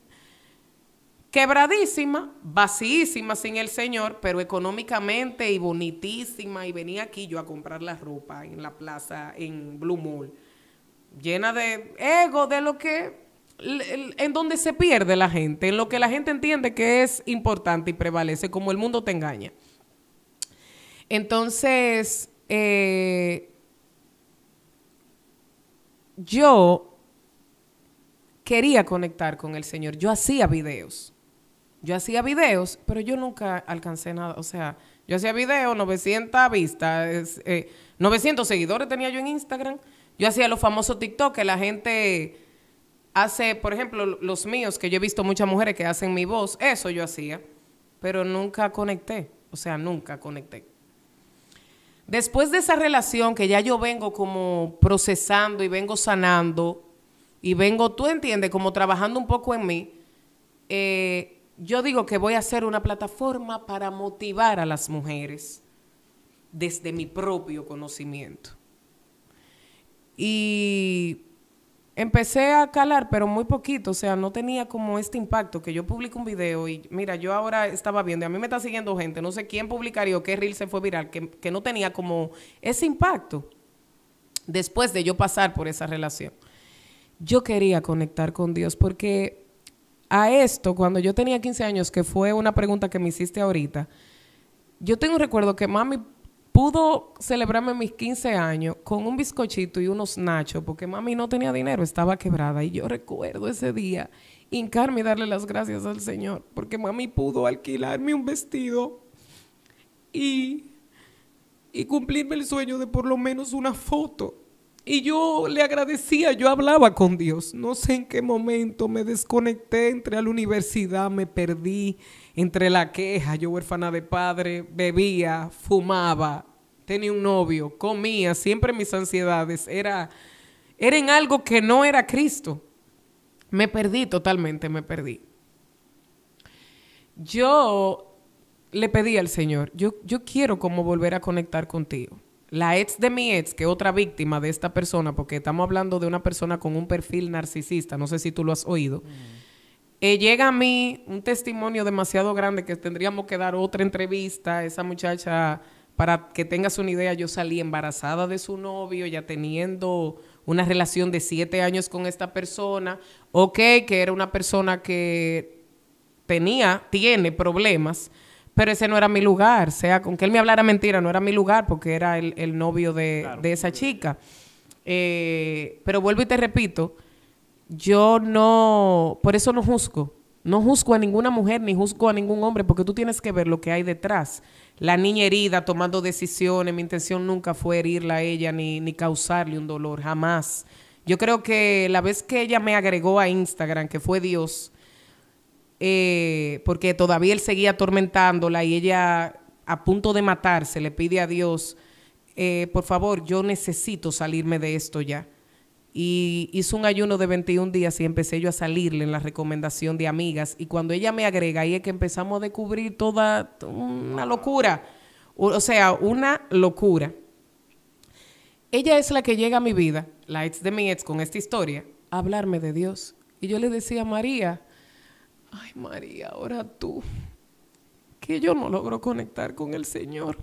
quebradísima, vacísima sin el Señor, pero económicamente y bonitísima. Y venía aquí yo a comprar la ropa en la plaza, en Blue Mall, llena de ego, de lo que, en donde se pierde la gente, en lo que la gente entiende que es importante y prevalece, como el mundo te engaña. Entonces, eh, yo quería conectar con el Señor, yo hacía videos yo hacía videos, pero yo nunca alcancé nada. O sea, yo hacía videos, 900 vistas, 900 eh, seguidores tenía yo en Instagram. Yo hacía los famosos TikTok que la gente hace, por ejemplo, los míos, que yo he visto muchas mujeres que hacen mi voz, eso yo hacía, pero nunca conecté. O sea, nunca conecté. Después de esa relación que ya yo vengo como procesando y vengo sanando y vengo, tú entiendes, como trabajando un poco en mí, eh, yo digo que voy a hacer una plataforma para motivar a las mujeres desde mi propio conocimiento. Y empecé a calar, pero muy poquito, o sea, no tenía como este impacto que yo publico un video y mira, yo ahora estaba viendo, a mí me está siguiendo gente, no sé quién publicaría o qué reel se fue viral, que no tenía como ese impacto después de yo pasar por esa relación. Yo quería conectar con Dios porque a esto, cuando yo tenía 15 años, que fue una pregunta que me hiciste ahorita, yo tengo un recuerdo que mami pudo celebrarme mis 15 años con un bizcochito y unos nachos, porque mami no tenía dinero, estaba quebrada. Y yo recuerdo ese día hincarme y darle las gracias al Señor, porque mami pudo alquilarme un vestido y, y cumplirme el sueño de por lo menos una foto. Y yo le agradecía, yo hablaba con Dios. No sé en qué momento me desconecté, entré a la universidad, me perdí entre la queja. Yo, huérfana de padre, bebía, fumaba, tenía un novio, comía. Siempre mis ansiedades era, era en algo que no era Cristo. Me perdí totalmente, me perdí. Yo le pedí al Señor, yo, yo quiero como volver a conectar contigo la ex de mi ex, que otra víctima de esta persona, porque estamos hablando de una persona con un perfil narcisista, no sé si tú lo has oído, eh, llega a mí un testimonio demasiado grande que tendríamos que dar otra entrevista, esa muchacha, para que tengas una idea, yo salí embarazada de su novio, ya teniendo una relación de siete años con esta persona, ok, que era una persona que tenía, tiene problemas, pero ese no era mi lugar. O sea, con que él me hablara mentira, no era mi lugar porque era el, novio de, de, esa chica. Eh, pero vuelvo y te repito, yo no, por eso no juzgo. No juzgo a ninguna mujer ni juzgo a ningún hombre porque tú tienes que ver lo que hay detrás. La niña herida tomando decisiones, mi intención nunca fue herirla a ella ni, ni causarle un dolor, jamás. Yo creo que la vez que ella me agregó a Instagram, que fue Dios, eh, porque todavía él seguía atormentándola y ella a punto de matarse le pide a Dios, eh, por favor, yo necesito salirme de esto ya. Y hizo un ayuno de 21 días y empecé yo a salirle en la recomendación de amigas. Y cuando ella me agrega, ahí es que empezamos a descubrir toda una locura. O sea, una locura. Ella es la que llega a mi vida, la ex de mi ex con esta historia, a hablarme de Dios. Y yo le decía, María, ay María, ahora tú, que yo no logro conectar con el Señor.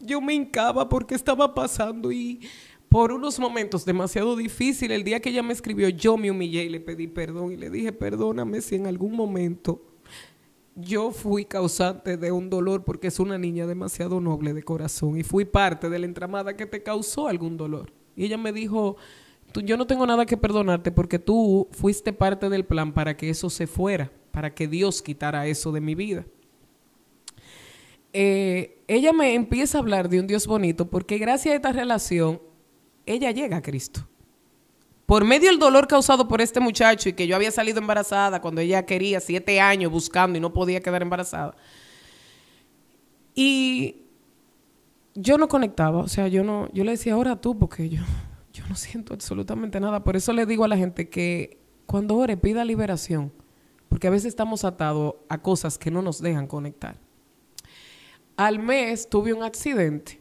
Yo me hincaba porque estaba pasando y por unos momentos demasiado difícil, el día que ella me escribió, yo me humillé y le pedí perdón y le dije, perdóname si en algún momento yo fui causante de un dolor porque es una niña demasiado noble de corazón y fui parte de la entramada que te causó algún dolor. Y ella me dijo, yo no tengo nada que perdonarte porque tú fuiste parte del plan para que eso se fuera, para que Dios quitara eso de mi vida. Eh, ella me empieza a hablar de un Dios bonito porque gracias a esta relación, ella llega a Cristo. Por medio del dolor causado por este muchacho y que yo había salido embarazada cuando ella quería, siete años buscando y no podía quedar embarazada. Y yo no conectaba, o sea, yo no, yo le decía, ahora tú, porque yo, yo no siento absolutamente nada. Por eso le digo a la gente que cuando ore, pida liberación, porque a veces estamos atados a cosas que no nos dejan conectar. Al mes tuve un accidente.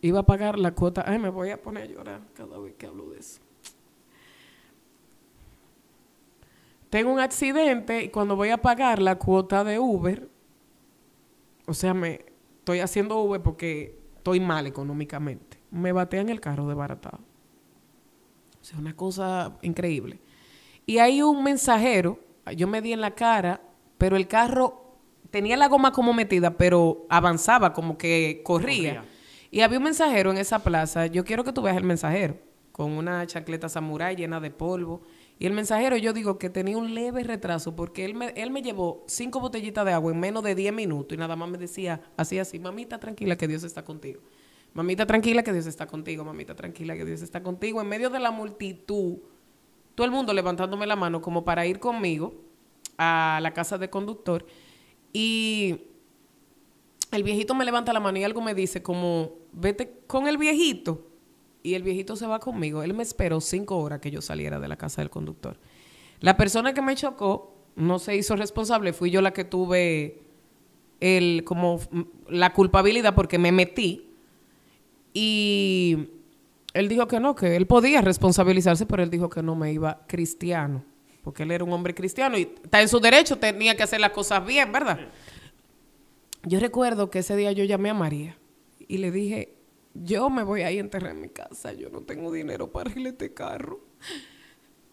Iba a pagar la cuota. Ay, me voy a poner a llorar cada vez que hablo de eso. Tengo un accidente y cuando voy a pagar la cuota de Uber, o sea, me estoy haciendo Uber porque estoy mal económicamente me batean el carro de O sea, una cosa increíble. Y hay un mensajero, yo me di en la cara, pero el carro tenía la goma como metida, pero avanzaba, como que corría. Y había un mensajero en esa plaza, yo quiero que tú veas el mensajero, con una chacleta samurái llena de polvo. Y el mensajero, yo digo que tenía un leve retraso porque él me, él me llevó cinco botellitas de agua en menos de diez minutos y nada más me decía así, así, mamita, tranquila, que Dios está contigo. Mamita tranquila que Dios está contigo, mamita tranquila que Dios está contigo. En medio de la multitud, todo el mundo levantándome la mano como para ir conmigo a la casa de conductor. Y el viejito me levanta la mano y algo me dice como, vete con el viejito. Y el viejito se va conmigo. Él me esperó cinco horas que yo saliera de la casa del conductor. La persona que me chocó no se hizo responsable, fui yo la que tuve como la culpabilidad porque me metí y él dijo que no, que él podía responsabilizarse, pero él dijo que no me iba cristiano, porque él era un hombre cristiano y está en su derecho, tenía que hacer las cosas bien, ¿verdad? Yo recuerdo que ese día yo llamé a María y le dije, yo me voy a ir a enterrar en mi casa, yo no tengo dinero para irle este carro.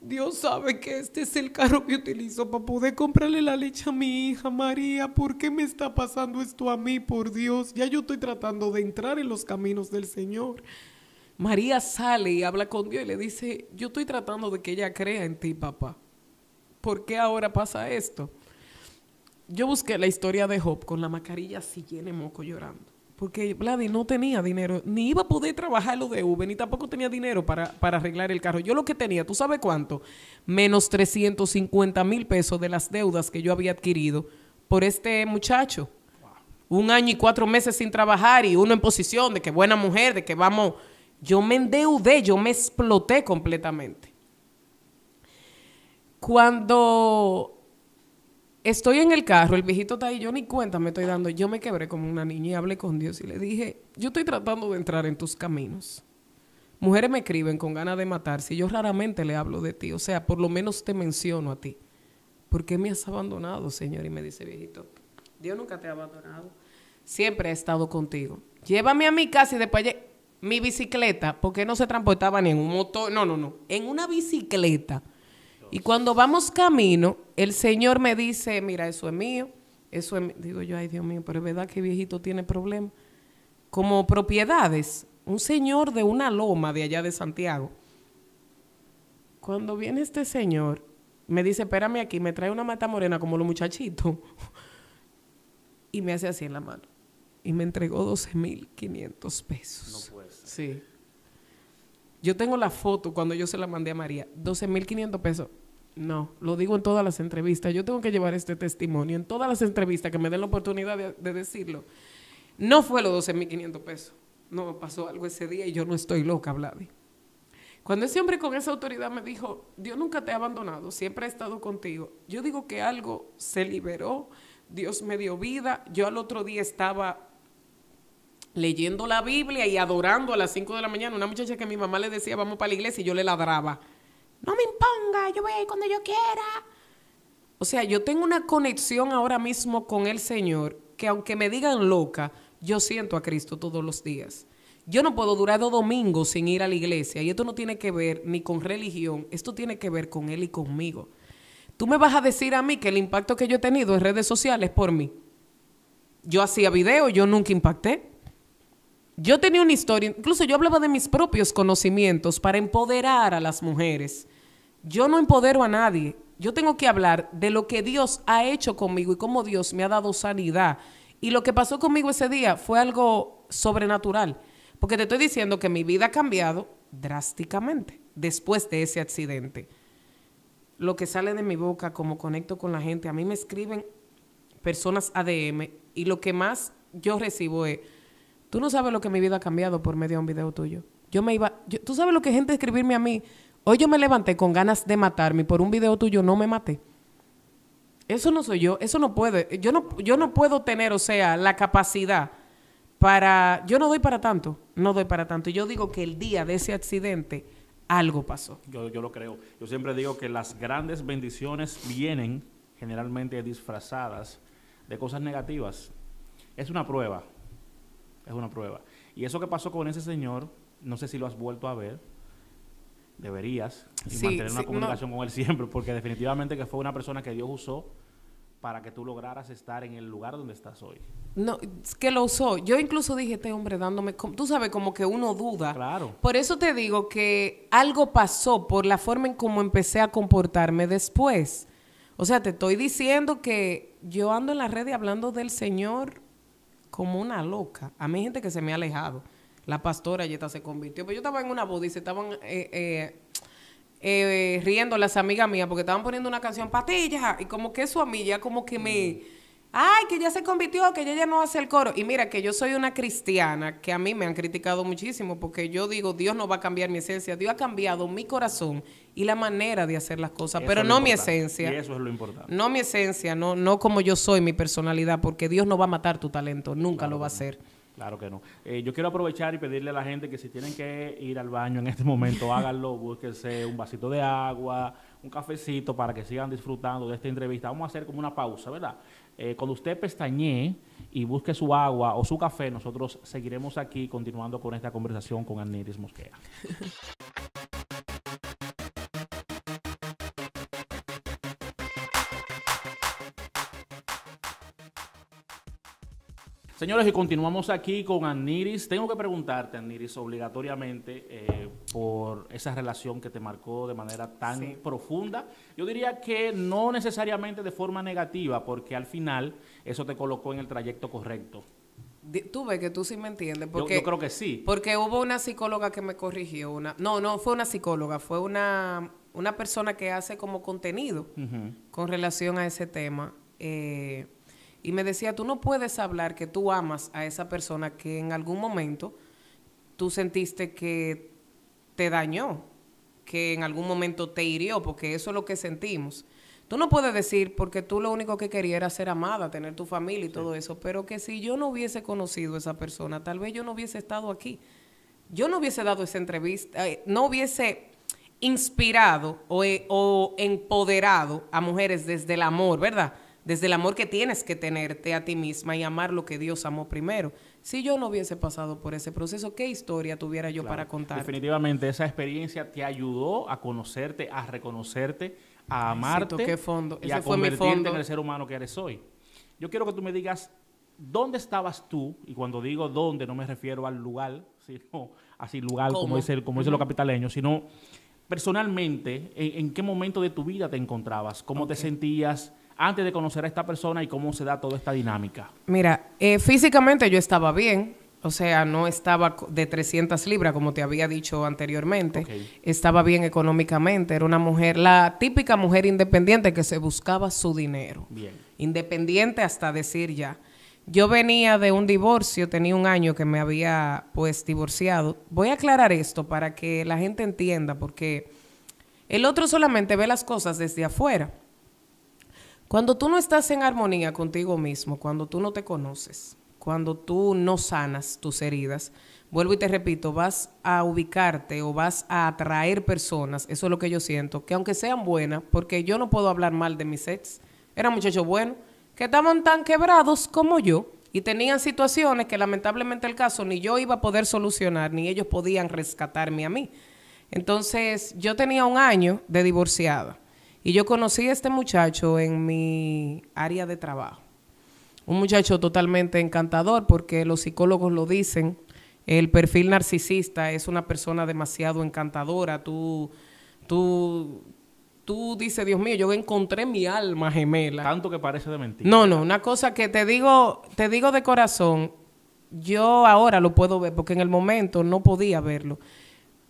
Dios sabe que este es el carro que utilizo para poder comprarle la leche a mi hija María. ¿Por qué me está pasando esto a mí? Por Dios, ya yo estoy tratando de entrar en los caminos del Señor. María sale y habla con Dios y le dice, yo estoy tratando de que ella crea en ti, papá. ¿Por qué ahora pasa esto? Yo busqué la historia de Job con la mascarilla así llena moco llorando. Porque Vladi no tenía dinero, ni iba a poder trabajar lo de Uber, ni tampoco tenía dinero para, arreglar el carro. Yo lo que tenía, ¿tú sabes cuánto? Menos 350 mil pesos de las deudas que yo había adquirido por este muchacho. Un año y cuatro meses sin trabajar y uno en posición de que buena mujer, de que vamos. Yo me endeudé, yo me exploté completamente. Cuando Estoy en el carro, el viejito está ahí, yo ni cuenta me estoy dando. Yo me quebré como una niña y hablé con Dios y le dije, yo estoy tratando de entrar en tus caminos. Mujeres me escriben con ganas de matarse y yo raramente le hablo de ti, o sea, por lo menos te menciono a ti. ¿Por qué me has abandonado, Señor? Y me dice, viejito, Dios nunca te ha abandonado. Siempre ha estado contigo. Llévame a mi casa y después mi bicicleta, porque no se transportaba ni en un motor, no, no, no, en una bicicleta y cuando vamos camino, el Señor me dice, mira, eso es mío, eso es mío. Digo yo, ay Dios mío, pero es verdad que viejito tiene problemas. Como propiedades, un señor de una loma de allá de Santiago. Cuando viene este señor, me dice, espérame aquí, me trae una mata morena como los muchachitos. y me hace así en la mano. Y me entregó 12.500 pesos. No puede ser. Sí. Yo tengo la foto cuando yo se la mandé a María, 12.500 pesos. No, lo digo en todas las entrevistas. Yo tengo que llevar este testimonio en todas las entrevistas que me den la oportunidad de, decirlo. No fue los 12.500 pesos. No, pasó algo ese día y yo no estoy loca, Vladi. Cuando ese hombre con esa autoridad me dijo, Dios nunca te ha abandonado, siempre ha estado contigo, yo digo que algo se liberó, Dios me dio vida, yo al otro día estaba leyendo la Biblia y adorando a las 5 de la mañana. Una muchacha que mi mamá le decía, vamos para la iglesia, y yo le ladraba. No me imponga, yo voy a ir cuando yo quiera. O sea, yo tengo una conexión ahora mismo con el Señor que aunque me digan loca, yo siento a Cristo todos los días. Yo no puedo durar dos domingos sin ir a la iglesia y esto no tiene que ver ni con religión, esto tiene que ver con Él y conmigo. Tú me vas a decir a mí que el impacto que yo he tenido en redes sociales por mí. Yo hacía videos, yo nunca impacté. Yo tenía una historia, incluso yo hablaba de mis propios conocimientos para empoderar a las mujeres. Yo no empodero a nadie. Yo tengo que hablar de lo que Dios ha hecho conmigo y cómo Dios me ha dado sanidad. Y lo que pasó conmigo ese día fue algo sobrenatural. Porque te estoy diciendo que mi vida ha cambiado drásticamente después de ese accidente. Lo que sale de mi boca, como conecto con la gente, a mí me escriben personas ADM y lo que más yo recibo es Tú no sabes lo que mi vida ha cambiado por medio de un video tuyo. Yo me iba, tú sabes lo que gente escribirme a mí. Hoy yo me levanté con ganas de matarme por un video tuyo no me maté. Eso no soy yo, eso no puede. Yo no, yo no puedo tener, o sea, la capacidad para... Yo no doy para tanto, no doy para tanto. Yo digo que el día de ese accidente algo pasó. yo lo creo. Yo siempre digo que las grandes bendiciones vienen generalmente disfrazadas de cosas negativas. Es una prueba, es una prueba. Y eso que pasó con ese señor, no sé si lo has vuelto a ver, deberías mantener una comunicación con él siempre, porque definitivamente que fue una persona que Dios usó para que tú lograras estar en el lugar donde estás hoy. No, es que lo usó. Yo incluso dije, este hombre dándome, tú sabes, como que uno duda. Claro. Por eso te digo que algo pasó por la forma en cómo empecé a comportarme después. O sea, te estoy diciendo que yo ando en la red y hablando del Señor como una loca. A mí hay gente que se me ha alejado. La pastora ya se convirtió. Pero pues yo estaba en una boda y se estaban eh, eh, eh, riendo las amigas mías porque estaban poniendo una canción patilla. Y como que eso a mí ya como que me mm ay, que ya se convirtió, que ya no hace el coro. Y mira, que yo soy una cristiana, que a mí me han criticado muchísimo, porque yo digo, Dios no va a cambiar mi esencia, Dios ha cambiado mi corazón y la manera de hacer las cosas, pero no mi esencia. eso es lo importante. No mi esencia, no, no como yo soy, mi personalidad, porque Dios no va a matar tu talento, nunca lo va a hacer. Claro que no. Eh, yo quiero aprovechar y pedirle a la gente que si tienen que ir al baño en este momento, háganlo, búsquense un vasito de agua, un cafecito para que sigan disfrutando de esta entrevista. Vamos a hacer como una pausa, ¿verdad? Eh, cuando usted pestañe y busque su agua o su café, nosotros seguiremos aquí continuando con esta conversación con Aniris Mosquera. Señores, y continuamos aquí con Aniris. Tengo que preguntarte, Aniris, obligatoriamente, eh, por esa relación que te marcó de manera tan profunda. Yo diría que no necesariamente de forma negativa, porque al final eso te colocó en el trayecto correcto. Tú ves que tú sí me entiendes. Porque, yo, creo que sí. Porque hubo una psicóloga que me corrigió. Una, no, no fue una psicóloga, fue una, persona que hace como contenido con relación a ese tema. Eh, y me decía, tú no puedes hablar que tú amas a esa persona que en algún momento tú sentiste que te dañó, que en algún momento te hirió, porque eso es lo que sentimos. Tú no puedes decir, porque tú lo único que querías era ser amada, tener tu familia y todo eso, pero que si yo no hubiese conocido a esa persona, tal vez yo no hubiese estado aquí. Yo no hubiese dado esa entrevista, eh, no hubiese inspirado eh, o, empoderado a mujeres desde el amor, ¿verdad? desde el amor que tienes que tenerte a ti misma y amar lo que Dios amó primero. Si yo no hubiese pasado por ese proceso, ¿qué historia tuviera yo para contar? Definitivamente esa experiencia te ayudó a conocerte, a reconocerte, a amarte qué fondo. y a fue convertirte fondo. en el ser humano que eres hoy. Yo quiero que tú me digas dónde estabas tú y cuando digo dónde no me refiero al lugar, sino así lugar como dice como dice sino personalmente en, qué momento de tu vida te encontrabas, cómo te sentías antes de conocer a esta persona y cómo se da toda esta dinámica? Mira, eh, físicamente yo estaba bien, o sea, no estaba de 300 libras, como te había dicho anteriormente. Estaba bien económicamente. Era una mujer, la típica mujer independiente que se buscaba su dinero. Bien. Independiente hasta decir ya. Yo venía de un divorcio, tenía un año que me había pues divorciado. Voy a aclarar esto para que la gente entienda, porque el otro solamente ve las cosas desde afuera. Cuando tú no estás en armonía contigo mismo, cuando tú no te conoces, cuando tú no sanas tus heridas, vuelvo y te repito, vas a ubicarte o vas a atraer personas, eso es lo que yo siento, que aunque sean buenas, porque yo no puedo hablar mal de mis ex, eran muchachos buenos, que estaban tan quebrados como yo y tenían situaciones que lamentablemente el caso ni yo iba a poder solucionar, ni ellos podían rescatarme a mí. Entonces yo tenía un año de divorciada y yo conocí a este muchacho en mi área de trabajo. Un muchacho totalmente encantador porque los psicólogos lo dicen. El perfil narcisista es una persona demasiado encantadora. Tú, tú, tú dices, Dios mío, yo encontré mi alma gemela. Tanto que parece de mentira. No, no, una cosa que te digo, te digo de corazón, yo ahora lo puedo ver, porque en el momento no podía verlo.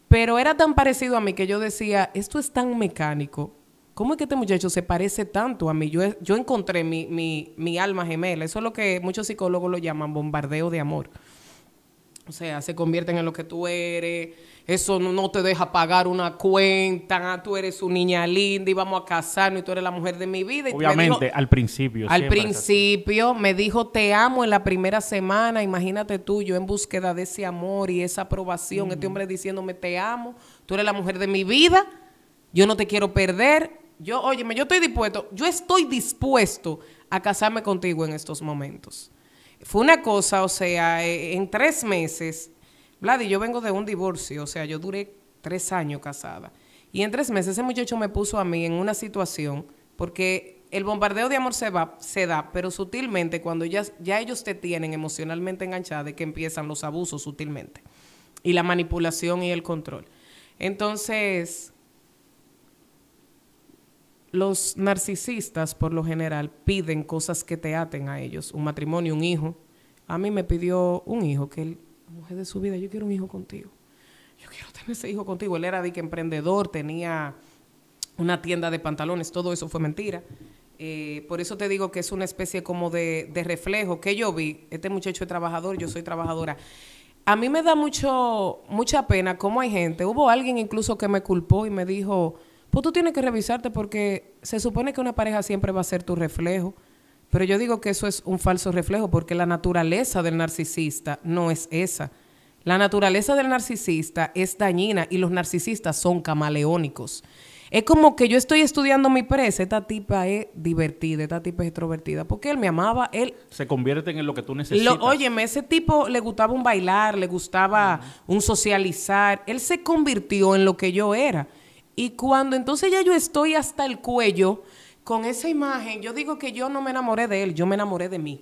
Pero era tan parecido a mí que yo decía, esto es tan mecánico ¿cómo es que este muchacho se parece tanto a mí? Yo, encontré mi, alma gemela. Eso es lo que muchos psicólogos lo llaman bombardeo de amor. O sea, se convierten en lo que tú eres, eso no, te deja pagar una cuenta, ah, tú eres su niña linda y vamos a casarnos y tú eres la mujer de mi vida. Obviamente, al principio. Al principio me dijo, te amo en la primera semana, imagínate tú, yo en búsqueda de ese amor y esa aprobación, este mm. hombre diciéndome, te amo, tú eres la mujer de mi vida, yo no te quiero perder, yo, óyeme, yo estoy dispuesto, yo estoy dispuesto a casarme contigo en estos momentos. Fue una cosa, o sea, e, en tres meses, Vladi, yo vengo de un divorcio, o sea, yo duré tres años casada. Y en tres meses ese muchacho me puso a mí en una situación, porque el bombardeo de amor se, se da, pero sutilmente, cuando ya, ya ellos te tienen emocionalmente enganchada, es que empiezan los abusos sutilmente, y la manipulación y el control. Entonces, los narcisistas por lo general piden cosas que te aten a ellos, un matrimonio, un hijo. A mí me pidió un hijo, que él, mujer de su vida, yo quiero un hijo contigo. Yo quiero tener ese hijo contigo. Él era de que emprendedor, tenía una tienda de pantalones, todo eso fue mentira. Eh, por eso te digo que es una especie como de, de reflejo que yo vi. Este muchacho es trabajador, yo soy trabajadora. A mí me da mucho, mucha pena cómo hay gente. Hubo alguien incluso que me culpó y me dijo, pues tú tienes que revisarte porque se supone que una pareja siempre va a ser tu reflejo. Pero yo digo que eso es un falso reflejo porque la naturaleza del narcisista no es esa. La naturaleza del narcisista es dañina y los narcisistas son camaleónicos. Es como que yo estoy estudiando mi presa, esta tipa es divertida, esta tipa es extrovertida, porque él me amaba, él... Se convierte en lo que tú necesitas. Lo, óyeme, ese tipo le gustaba un bailar, le gustaba un socializar, él se convirtió en lo que yo era. Y cuando entonces ya yo estoy hasta el cuello con esa imagen, yo digo que yo no me enamoré de él, yo me enamoré de mí.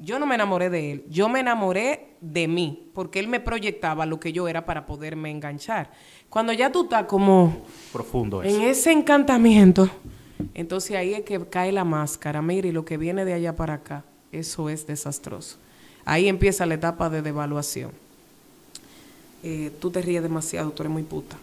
Yo no me enamoré de él, yo me enamoré de mí, porque él me proyectaba lo que yo era para poderme enganchar. Cuando ya tú estás como profundo en ese encantamiento, entonces ahí es que cae la máscara. Mira, y lo que viene de allá para acá, eso es desastroso. Ahí empieza la etapa de devaluación. Eh, tú te ríes demasiado, tú eres muy puta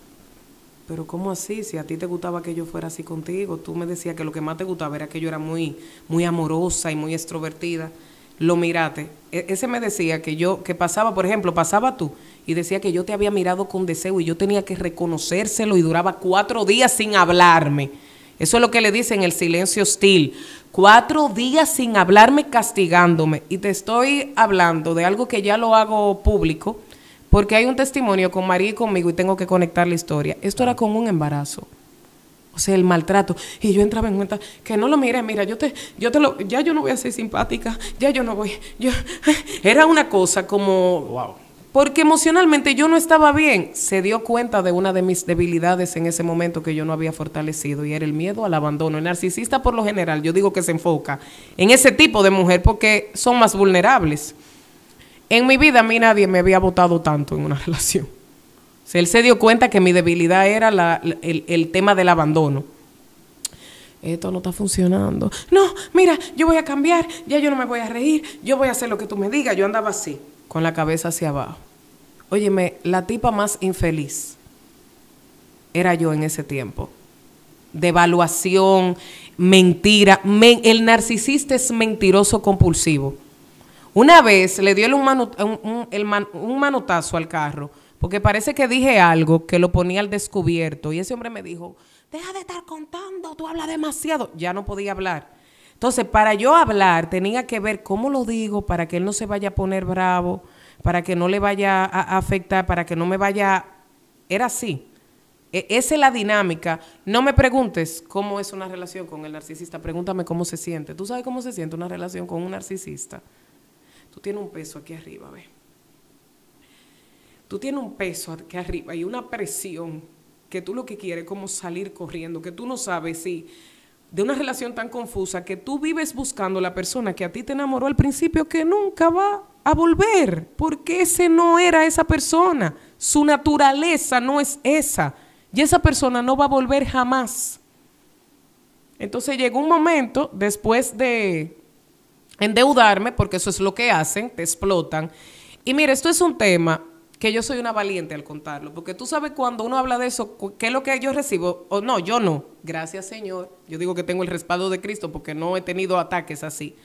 pero ¿cómo así? Si a ti te gustaba que yo fuera así contigo, tú me decías que lo que más te gustaba era que yo era muy, muy amorosa y muy extrovertida. Lo miraste. E, ese me decía que yo, que pasaba, por ejemplo, pasaba tú y decía que yo te había mirado con deseo y yo tenía que reconocérselo y duraba cuatro días sin hablarme. Eso es lo que le dicen el silencio hostil. Cuatro días sin hablarme, castigándome. Y te estoy hablando de algo que ya lo hago público porque hay un testimonio con María y conmigo y tengo que conectar la historia. Esto era con un embarazo. O sea, el maltrato. Y yo entraba en cuenta que no lo mire, mira, yo te, yo te lo, ya yo no voy a ser simpática, ya yo no voy. Yo, era una cosa como, wow. Porque emocionalmente yo no estaba bien. Se dio cuenta de una de mis debilidades en ese momento que yo no había fortalecido y era el miedo al abandono. El narcisista por lo general, yo digo que se enfoca en ese tipo de mujer porque son más vulnerables. En mi vida a mí nadie me había votado tanto en una relación. Si él se dio cuenta que mi debilidad era el, tema del abandono. Esto no está funcionando. No, mira, yo voy a cambiar, ya yo no me voy a reír, yo voy a hacer lo que tú me digas. Yo andaba así, con la cabeza hacia abajo. Óyeme, la tipa más infeliz era yo en ese tiempo. Devaluación, mentira. el narcisista es mentiroso compulsivo. Una vez le dio un, manotazo al carro, porque parece que dije algo que lo ponía al descubierto. Y ese hombre me dijo, deja de estar contando, tú hablas demasiado. Ya no podía hablar. Entonces, para yo hablar, tenía que ver cómo lo digo para que él no se vaya a poner bravo, para que no le vaya a afectar, para que no me vaya... Era así. E, esa es la dinámica. No me preguntes cómo es una relación con el narcisista, pregúntame cómo se siente. ¿Tú sabes cómo se siente una relación con un narcisista? tú tienes un peso aquí arriba, ve. Tú tienes un peso aquí arriba y una presión que tú lo que quieres es como salir corriendo, que tú no sabes si de una relación tan confusa que tú vives buscando la persona que a ti te enamoró al principio que nunca va a volver, porque ese no era esa persona, su naturaleza no es esa y esa persona no va a volver jamás. Entonces llegó un momento después de endeudarme, porque eso es lo que hacen, te explotan. Y mira, esto es un tema que yo soy una valiente al contarlo, porque tú sabes cuando uno habla de eso, ¿qué es lo que yo recibo? O no, yo no. Gracias, Señor. Yo digo que tengo el respaldo de Cristo porque no he tenido ataques así.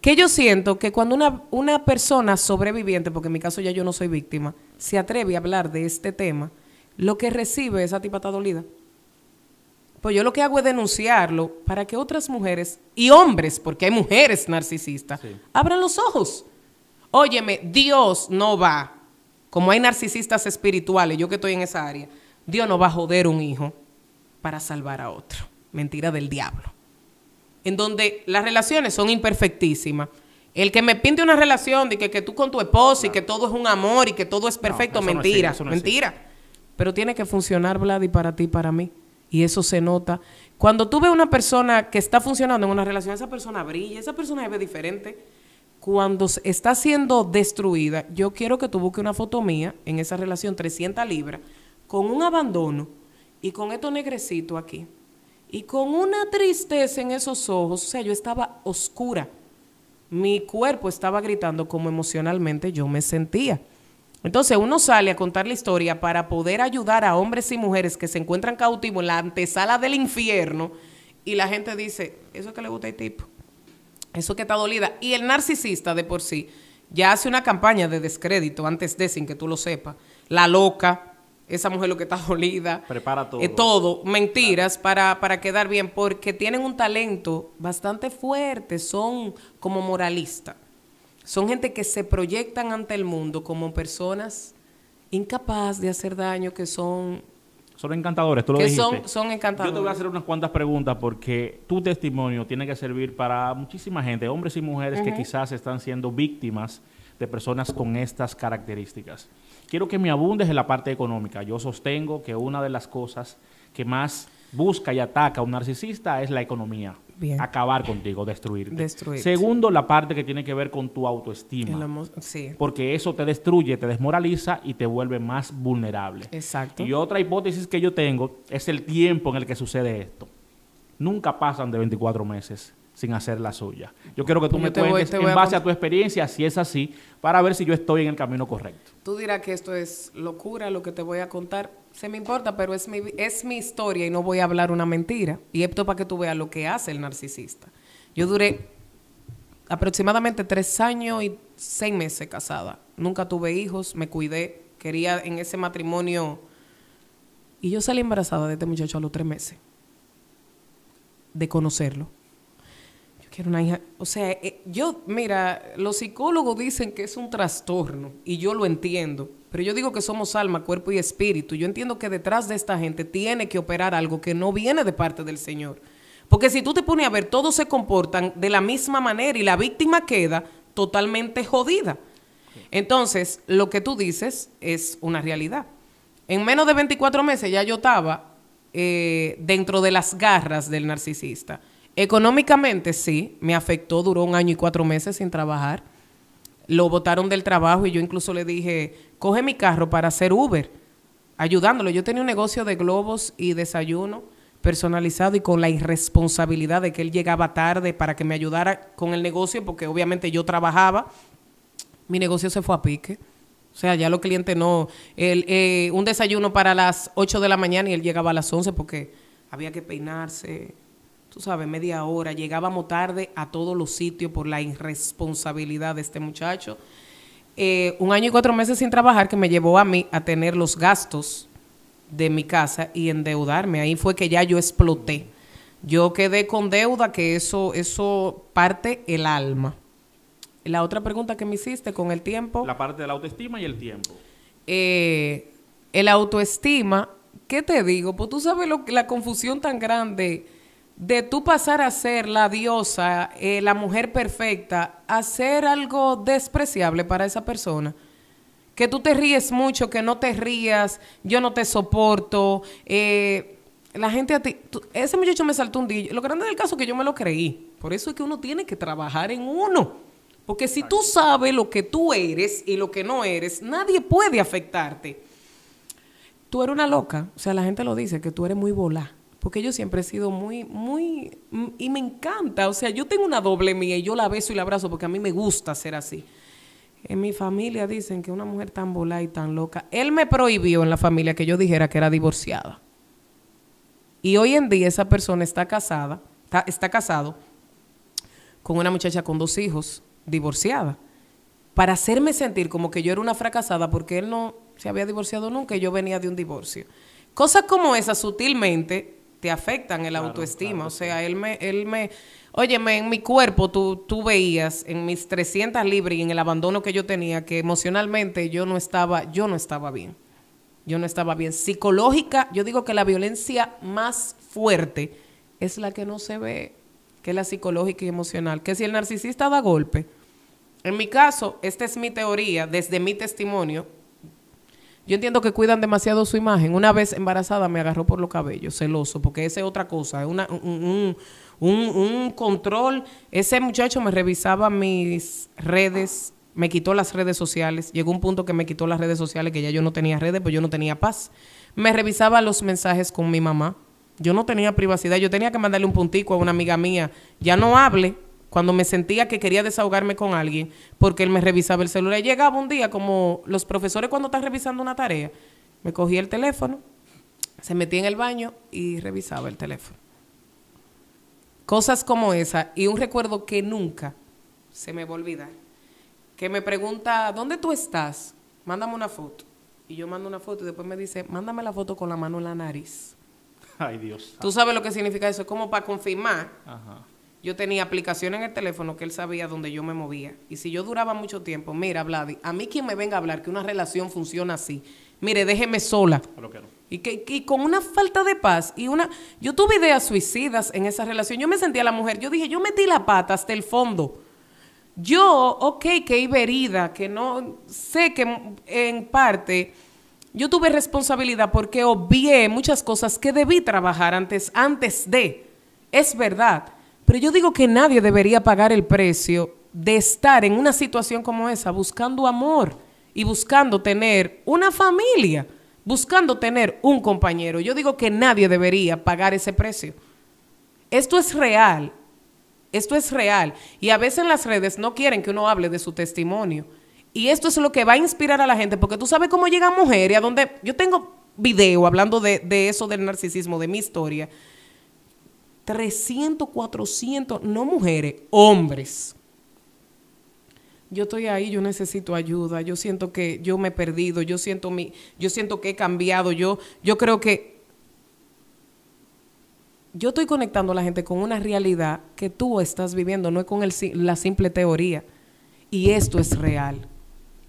Que yo siento que cuando una, una persona sobreviviente, porque en mi caso ya yo no soy víctima, se atreve a hablar de este tema, lo que recibe esa tipa dolida. Pues yo lo que hago es denunciarlo para que otras mujeres y hombres, porque hay mujeres narcisistas, abran los ojos. Óyeme, Dios no va, como hay narcisistas espirituales, yo que estoy en esa área, Dios no va a joder un hijo para salvar a otro. Mentira del diablo. En donde las relaciones son imperfectísimas. El que me pinte una relación de que, que tú con tu esposa y que todo es un amor y que todo es perfecto, mentira, mentira. Pero tiene que funcionar, Vladi, para ti, para mí y eso se nota. Cuando tú ves una persona que está funcionando en una relación, esa persona brilla, esa persona se ve diferente. Cuando está siendo destruida, yo quiero que tú busques una foto mía en esa relación, 300 libras, con un abandono y con esto negrecito aquí. Y con una tristeza en esos ojos, o sea, yo estaba oscura. Mi cuerpo estaba gritando como emocionalmente yo me sentía. Entonces uno sale a contar la historia para poder ayudar a hombres y mujeres que se encuentran cautivos en la antesala del infierno y la gente dice, eso es que le gusta el este tipo, eso es que está dolida. Y el narcisista de por sí ya hace una campaña de descrédito antes de, sin que tú lo sepas, la loca, esa mujer lo que está dolida. Prepara todo. Eh, todo, mentiras para, para quedar bien, porque tienen un talento bastante fuerte, son como moralistas. Son gente que se proyectan ante el mundo como personas incapaces de hacer daño, que son... Son encantadores, tú lo Son, son encantadores. Yo te voy a hacer unas cuantas preguntas porque tu testimonio tiene que servir para muchísima gente, hombres y mujeres que quizás están siendo víctimas de personas con estas características. Quiero que me abundes en la parte económica. Yo sostengo que una de las cosas que más busca y ataca a un narcisista es la economía. Acabar contigo, destruirte. Segundo, la parte que tiene que ver con tu autoestima. Porque eso te destruye, te desmoraliza y te vuelve más vulnerable. Exacto. Y otra hipótesis que yo tengo es el tiempo en el que sucede esto. Nunca pasan de 24 meses sin hacer la suya. Yo quiero que tú me cuentes en base a, tu experiencia, si es así, para ver si yo estoy en el camino correcto. Tú dirás que esto es locura, lo que te voy a contar. Se me importa, pero es mi, es mi historia y no voy a hablar una mentira. Y esto para que tú veas lo que hace el narcisista. Yo duré aproximadamente tres años y seis meses casada. Nunca tuve hijos, me cuidé, quería en ese matrimonio. Y yo salí embarazada de este muchacho a los tres meses de conocerlo una o sea, eh, yo, mira, los psicólogos dicen que es un trastorno y yo lo entiendo, pero yo digo que somos alma, cuerpo y espíritu. Yo entiendo que detrás de esta gente tiene que operar algo que no viene de parte del Señor. Porque si tú te pones a ver, todos se comportan de la misma manera y la víctima queda totalmente jodida. Entonces, lo que tú dices es una realidad. En menos de 24 meses ya yo estaba eh, dentro de las garras del narcisista. Económicamente sí, me afectó, duró un año y cuatro meses sin trabajar. Lo botaron del trabajo y yo incluso le dije, coge mi carro para hacer Uber, ayudándolo. Yo tenía un negocio de globos y desayuno personalizado y con la irresponsabilidad de que él llegaba tarde para que me ayudara con el negocio, porque obviamente yo trabajaba, mi negocio se fue a pique. O sea, ya los clientes no... El, eh, un desayuno para las 8 de la mañana y él llegaba a las 11 porque había que peinarse, tú sabes, media hora. Llegábamos tarde a todos los sitios por la irresponsabilidad de este muchacho. Eh, un año y cuatro meses sin trabajar que me llevó a mí a tener los gastos de mi casa y endeudarme. Ahí fue que ya yo exploté. Yo quedé con deuda que eso, eso parte el alma. La otra pregunta que me hiciste con el tiempo. La parte de la autoestima y el tiempo. Eh, el autoestima, ¿qué te digo? Pues tú sabes lo, la confusión tan grande de tú pasar a ser la diosa, eh, la mujer perfecta, a ser algo despreciable para esa persona. Que tú te ríes mucho, que no te rías, yo no te soporto. Eh, la gente a ti. ese muchacho me saltó un día. Lo grande del caso es que yo me lo creí. Por eso es que uno tiene que trabajar en uno. Porque si tú sabes lo que tú eres y lo que no eres, nadie puede afectarte. Tú eres una loca. O sea, la gente lo dice, que tú eres muy volá porque yo siempre he sido muy, muy, y me encanta, o sea, yo tengo una doble mía y yo la beso y la abrazo porque a mí me gusta ser así. En mi familia dicen que una mujer tan volada y tan loca, él me prohibió en la familia que yo dijera que era divorciada. Y hoy en día esa persona está casada, está, está casado con una muchacha con dos hijos, divorciada, para hacerme sentir como que yo era una fracasada porque él no se había divorciado nunca y yo venía de un divorcio. Cosas como esas sutilmente te afectan el autoestima. o sea, él me, él me, óyeme, en mi cuerpo tú, tú veías en mis 300 libras y en el abandono que yo tenía que emocionalmente yo no estaba, yo no estaba bien. Yo no estaba bien. Psicológica, yo digo que la violencia más fuerte es la que no se ve, que es la psicológica y emocional. Que si el narcisista da golpe, en mi caso, esta es mi teoría, desde mi testimonio, yo entiendo que cuidan demasiado su imagen. Una vez embarazada me agarró por los cabellos, celoso, porque esa es otra cosa, una, un, un control. Ese muchacho me revisaba mis redes me quitó las redes sociales. Llegó un punto que me quitó las redes sociales, que ya yo no tenía redes, pues yo no tenía paz. Me revisaba los mensajes con mi mamá. Yo no tenía privacidad. Yo tenía que mandarle un puntico a una amiga mía. Ya no hable, cuando me sentía que quería desahogarme con alguien, porque él me revisaba el celular. Llegaba un día, como los profesores cuando están revisando una tarea, me cogía el teléfono, se metía en el baño y revisaba el teléfono. Cosas como esa, y un recuerdo que nunca se me va a olvidar, que me pregunta, ¿dónde tú estás? Mándame una foto. Y yo mando una foto y después me dice, mándame la foto con la mano en la nariz. Ay, Dios. Tú sabes lo que significa eso, es como para confirmar. Ajá yo tenía aplicación en el teléfono que él sabía dónde yo me movía. Y si yo duraba mucho tiempo, mira, Vladi, a mí quien me venga a hablar que una relación funciona así, mire, déjeme sola. Y, que, con una falta de paz y una... Yo tuve ideas suicidas en esa relación. Yo me sentía la mujer. Yo dije, yo metí la pata hasta el fondo. Yo, ok, que iba herida, que no... Sé que en parte yo tuve responsabilidad porque obvié muchas cosas que debí trabajar antes, antes de. Es verdad. Pero yo digo que nadie debería pagar el precio de estar en una situación como esa, buscando amor y buscando tener una familia, buscando tener un compañero. Yo digo que nadie debería pagar ese precio. Esto es real, esto es real. Y a veces en las redes no quieren que uno hable de su testimonio. Y esto es lo que va a inspirar a la gente, porque tú sabes cómo llegan mujeres, a donde yo tengo video hablando de eso del narcisismo, de mi historia 300, 400, no mujeres, hombres. Yo estoy ahí, yo necesito ayuda, yo siento que yo me he perdido, yo siento mi yo siento que he cambiado, yo yo creo que yo estoy conectando a la gente con una realidad que tú estás viviendo, no es con la simple teoría. Y esto es real.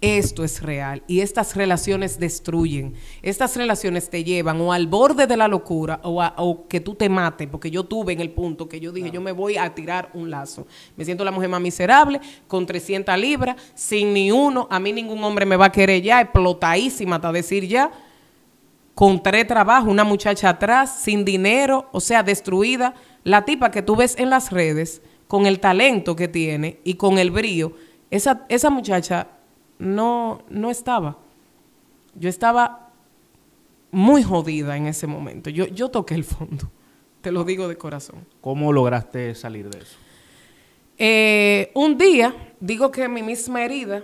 Esto es real y estas relaciones destruyen. Estas relaciones te llevan o al borde de la locura o, que tú te mates, porque yo tuve en el punto que yo dije, yo me voy a tirar un lazo. Me siento la mujer más miserable, con 300 libras, sin ni uno, a mí ningún hombre me va a querer ya, explotadísima a decir ya, con tres trabajos, una muchacha atrás, sin dinero, o sea, destruida. La tipa que tú ves en las redes, con el talento que tiene y con el brío, esa muchacha no, no estaba. Yo estaba muy jodida en ese momento. Yo, yo toqué el fondo, te lo digo de corazón. ¿Cómo lograste salir de eso? Eh, un día, digo que mi misma herida,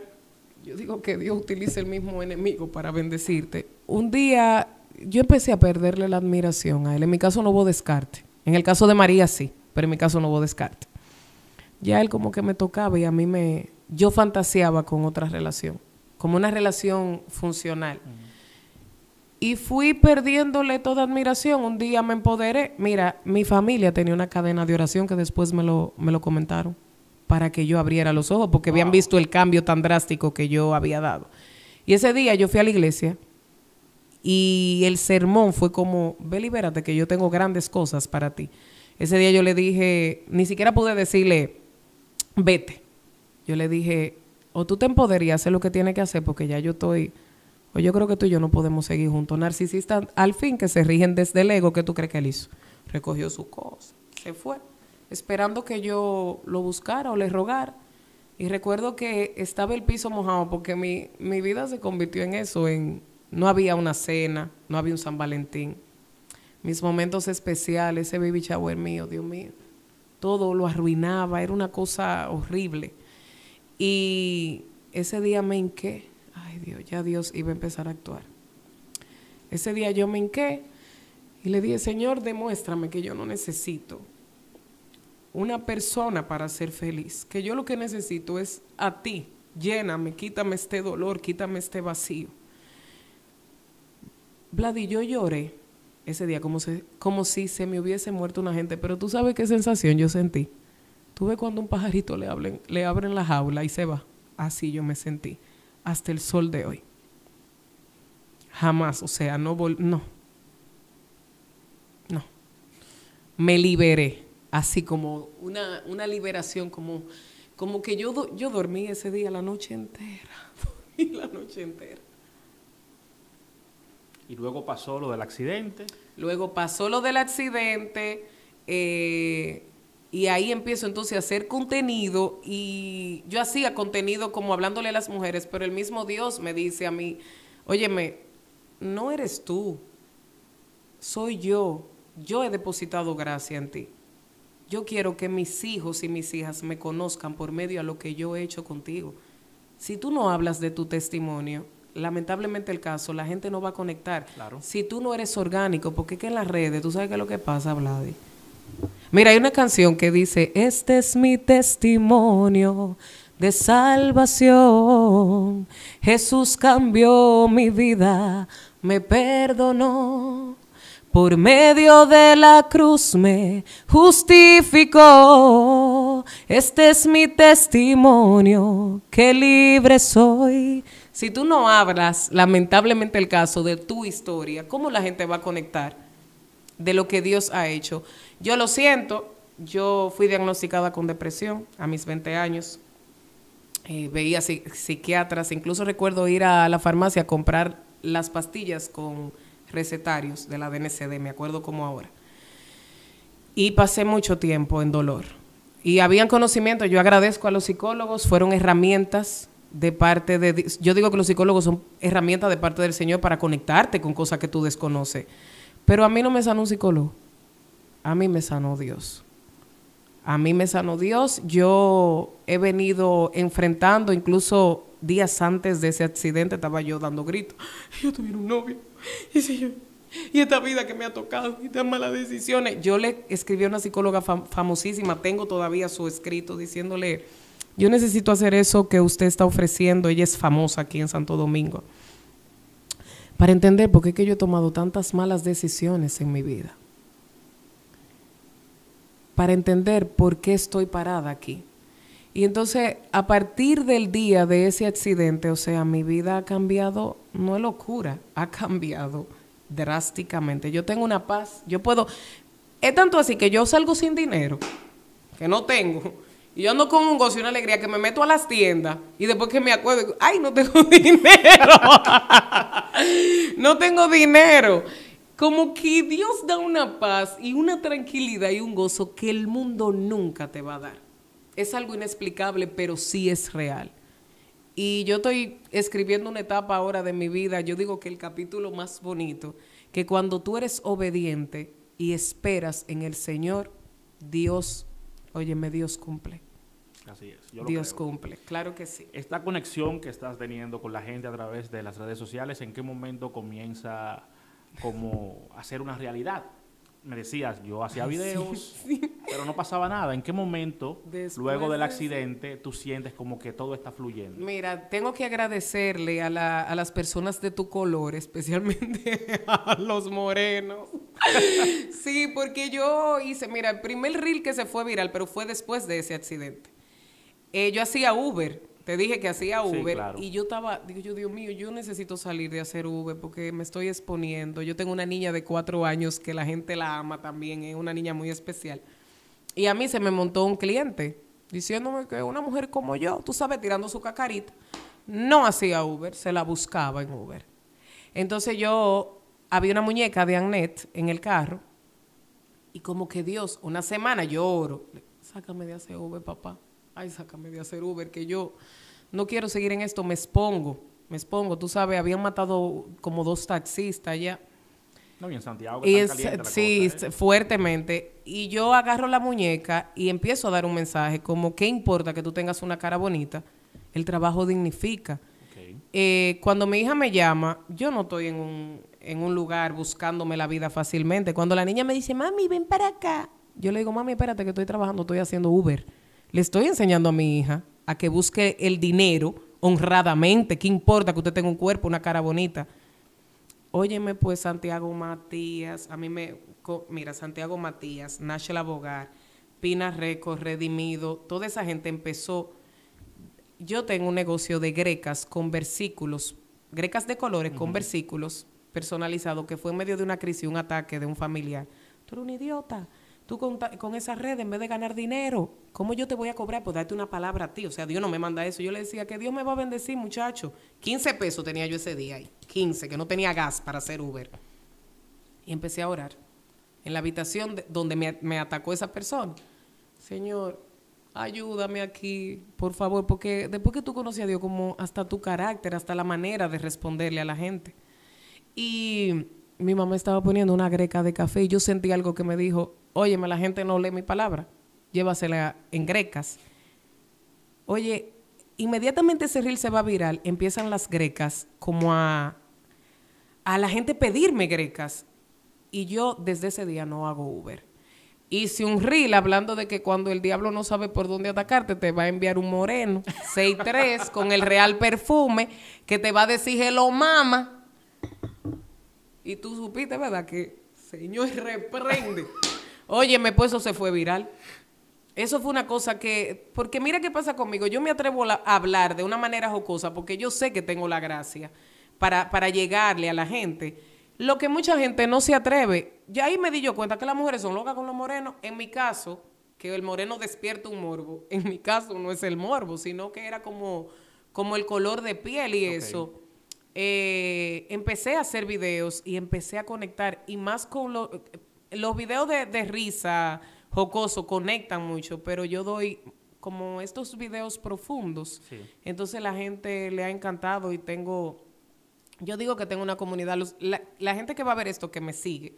yo digo que Dios utiliza el mismo enemigo para bendecirte. Un día yo empecé a perderle la admiración a él. En mi caso no hubo descarte. En el caso de María sí, pero en mi caso no hubo descarte. Ya él como que me tocaba y a mí me, yo fantaseaba con otra relación, como una relación funcional. Y fui perdiéndole toda admiración. Un día me empoderé. Mira, mi familia tenía una cadena de oración que después me lo, me lo comentaron para que yo abriera los ojos, porque habían visto el cambio tan drástico que yo había dado. Y ese día yo fui a la iglesia y el sermón fue como, ve, libérate, que yo tengo grandes cosas para ti. Ese día yo le dije, ni siquiera pude decirle, vete, yo le dije, o tú te empoderías, hacer lo que tiene que hacer porque ya yo estoy, o yo creo que tú y yo no podemos seguir juntos. Narcisistas al fin que se rigen desde el ego que tú crees que él hizo. Recogió su cosa, se fue, esperando que yo lo buscara o le rogara. Y recuerdo que estaba el piso mojado porque mi, mi vida se convirtió en eso, en no había una cena, no había un San Valentín. Mis momentos especiales, ese baby shower mío, Dios mío, todo lo arruinaba, era una cosa horrible. Y ese día me hinqué. Ay Dios, ya Dios iba a empezar a actuar. Ese día yo me hinqué y le dije, Señor, demuéstrame que yo no necesito una persona para ser feliz, que yo lo que necesito es a ti. Lléname, quítame este dolor, quítame este vacío. Vlad y yo lloré ese día como, como si se me hubiese muerto una gente, pero tú sabes qué sensación yo sentí. Tú cuando un pajarito le, hablen, le abren la jaula y se va. Así yo me sentí. Hasta el sol de hoy. Jamás, o sea, no, vol no. No. Me liberé. Así como una, liberación, como, como que yo, yo dormí ese día la noche entera. Dormí la noche entera. Y luego pasó lo del accidente. Luego pasó lo del accidente. Eh, y ahí empiezo entonces a hacer contenido y yo hacía contenido como hablándole a las mujeres, pero el mismo Dios me dice a mí, óyeme, no eres tú, soy yo, yo he depositado gracia en ti. Yo quiero que mis hijos y mis hijas me conozcan por medio a lo que yo he hecho contigo. Si tú no hablas de tu testimonio, lamentablemente el caso, la gente no va a conectar. Si tú no eres orgánico, porque es que en las redes, tú sabes qué es lo que pasa, Vladi Mira, hay una canción que dice, este es mi testimonio de salvación. Jesús cambió mi vida, me perdonó. Por medio de la cruz me justificó. Este es mi testimonio, que libre soy. Si tú no hablas, lamentablemente, el caso de tu historia, ¿cómo la gente va a conectar de lo que Dios ha hecho? Yo lo siento, yo fui diagnosticada con depresión a mis 20 años. Eh, veía psiquiatras, incluso recuerdo ir a la farmacia a comprar las pastillas con recetarios de la DNCD, me acuerdo como ahora. Y pasé mucho tiempo en dolor. Y habían conocimiento, yo agradezco a los psicólogos, fueron herramientas de parte de... Yo digo que los psicólogos son herramientas de parte del Señor para conectarte con cosas que tú desconoces, pero a mí no me sanó un psicólogo a mí me sanó Dios. A mí me sanó Dios. Yo he venido enfrentando, incluso días antes de ese accidente, estaba yo dando gritos. Yo tuve un novio. Y, esta vida que me ha tocado, y tan malas decisiones. Yo le escribí a una psicóloga famosísima, tengo todavía su escrito, diciéndole, yo necesito hacer eso que usted está ofreciendo. Ella es famosa aquí en Santo Domingo. Para entender por qué que yo he tomado tantas malas decisiones en mi vida para entender por qué estoy parada aquí. Y entonces, a partir del día de ese accidente, o sea, mi vida ha cambiado, no es locura, ha cambiado drásticamente. Yo tengo una paz, yo puedo... Es tanto así que yo salgo sin dinero, que no tengo, y yo ando con un gozo y una alegría que me meto a las tiendas y después que me acuerdo, ay, no tengo dinero. no tengo dinero como que Dios da una paz y una tranquilidad y un gozo que el mundo nunca te va a dar. Es algo inexplicable, pero sí es real. Y yo estoy escribiendo una etapa ahora de mi vida, yo digo que el capítulo más bonito, que cuando tú eres obediente y esperas en el Señor, Dios, óyeme, Dios cumple. Así es. Dios cumple, claro que sí. Esta conexión que estás teniendo con la gente a través de las redes sociales, ¿en qué momento comienza como hacer una realidad. Me decías, yo hacía videos, pero no pasaba nada. ¿En qué momento, luego del accidente, tú sientes como que todo está fluyendo? Mira, tengo que agradecerle a, las personas de tu color, especialmente a los morenos. sí, porque yo hice, mira, el primer reel que se fue viral, pero fue después de ese accidente. Eh, yo hacía Uber te dije que hacía Uber y yo estaba, digo yo, Dios mío, yo necesito salir de hacer Uber porque me estoy exponiendo. Yo tengo una niña de cuatro años que la gente la ama también, es una niña muy especial. Y a mí se me montó un cliente diciéndome que una mujer como yo, tú sabes, tirando su cacarita, no hacía Uber, se la buscaba en Uber. Entonces yo había una muñeca de Annette en el carro y como que Dios, una semana lloro, sácame de hacer Uber, papá ay, sácame de hacer Uber, que yo no quiero seguir en esto, me expongo, me expongo. Tú sabes, habían matado como dos taxistas allá. No, y en Santiago. Y es, sí, ¿eh? fuertemente. Y yo agarro la muñeca y empiezo a dar un mensaje como, ¿qué importa que tú tengas una cara bonita? El trabajo dignifica. Eh, cuando mi hija me llama, yo no estoy en un, en un lugar buscándome la vida fácilmente. Cuando la niña me dice, mami, ven para acá, yo le digo, mami, espérate que estoy trabajando, estoy haciendo Uber le estoy enseñando a mi hija a que busque el dinero honradamente. ¿Qué importa que usted tenga un cuerpo, una cara bonita? Óyeme, pues Santiago Matías, a mí me. Mira, Santiago Matías, el Abogar, Pina Records, Redimido, toda esa gente empezó. Yo tengo un negocio de grecas con versículos, grecas de colores con versículos personalizados, que fue en medio de una crisis, un ataque de un familiar. Tú eres un idiota tú con, esa red, en vez de ganar dinero, ¿cómo yo te voy a cobrar por pues darte una palabra a ti? O sea, Dios no me manda eso. Yo le decía que Dios me va a bendecir, muchacho. 15 pesos tenía yo ese día ahí, 15, que no tenía gas para hacer Uber. Y empecé a orar en la habitación donde me, atacó esa persona. Señor, ayúdame aquí, por favor, porque después que tú conocías a Dios, como hasta tu carácter, hasta la manera de responderle a la gente. Y mi mamá estaba poniendo una greca de café y yo sentí algo que me dijo, óyeme, la gente no lee mi palabra, llévasela en grecas. Oye, inmediatamente ese reel se va viral, empiezan las grecas como a, a la gente pedirme grecas. Y yo desde ese día no hago Uber. Hice un reel hablando de que cuando el diablo no sabe por dónde atacarte, te va a enviar un moreno 6-3 con el real perfume que te va a decir hello mama y tú supiste, ¿verdad? Que, Señor, reprende. Oye, pues eso se fue viral. Eso fue una cosa que, porque mira qué pasa conmigo, yo me atrevo a hablar de una manera jocosa porque yo sé que tengo la gracia para, llegarle a la gente. Lo que mucha gente no se atreve, ya ahí me di yo cuenta que las mujeres son locas con los morenos. En mi caso, que el moreno despierta un morbo, en mi caso no es el morbo, sino que era como, como el color de piel y eso. Eh, empecé a hacer videos y empecé a conectar. Y más con los... videos de, risa, jocoso, conectan mucho, pero yo doy como estos videos profundos. Entonces la gente le ha encantado y tengo... Yo digo que tengo una comunidad... la, la gente que va a ver esto, que me sigue,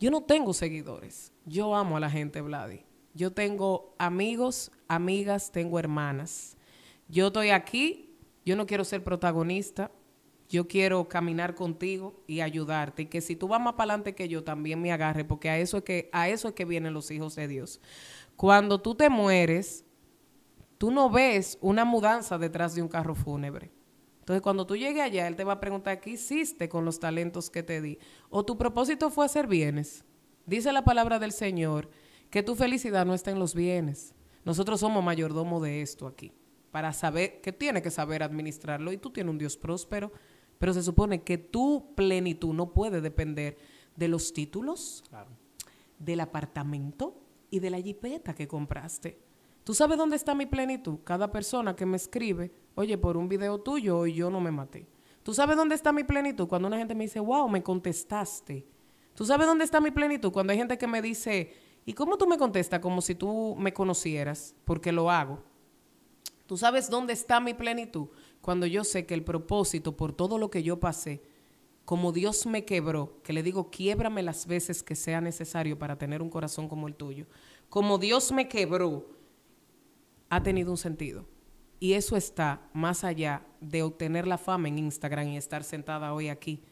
yo no tengo seguidores. Yo amo a la gente, Vladi. Yo tengo amigos, amigas, tengo hermanas. Yo estoy aquí, yo no quiero ser protagonista, yo quiero caminar contigo y ayudarte. Y que si tú vas más para adelante que yo, también me agarre, porque a eso, es que, a eso que vienen los hijos de Dios. Cuando tú te mueres, tú no ves una mudanza detrás de un carro fúnebre. Entonces, cuando tú llegues allá, él te va a preguntar, ¿qué hiciste con los talentos que te di? ¿O tu propósito fue hacer bienes? Dice la palabra del Señor que tu felicidad no está en los bienes. Nosotros somos mayordomo de esto aquí, para saber que tiene que saber administrarlo y tú tienes un Dios próspero. Pero se supone que tu plenitud no puede depender de los títulos, del apartamento y de la jipeta que compraste. ¿Tú sabes dónde está mi plenitud? Cada persona que me escribe, oye, por un video tuyo hoy yo no me maté. ¿Tú sabes dónde está mi plenitud? Cuando una gente me dice, wow, me contestaste. ¿Tú sabes dónde está mi plenitud? Cuando hay gente que me dice, ¿y cómo tú me contestas como si tú me conocieras? Porque lo hago. ¿Tú sabes dónde está mi plenitud? cuando yo sé que el propósito por todo lo que yo pasé, como Dios me quebró, que le digo, quiebrame las veces que sea necesario para tener un corazón como el tuyo, como Dios me quebró, ha tenido un sentido. Y eso está más allá de obtener la fama en Instagram y estar sentada hoy aquí.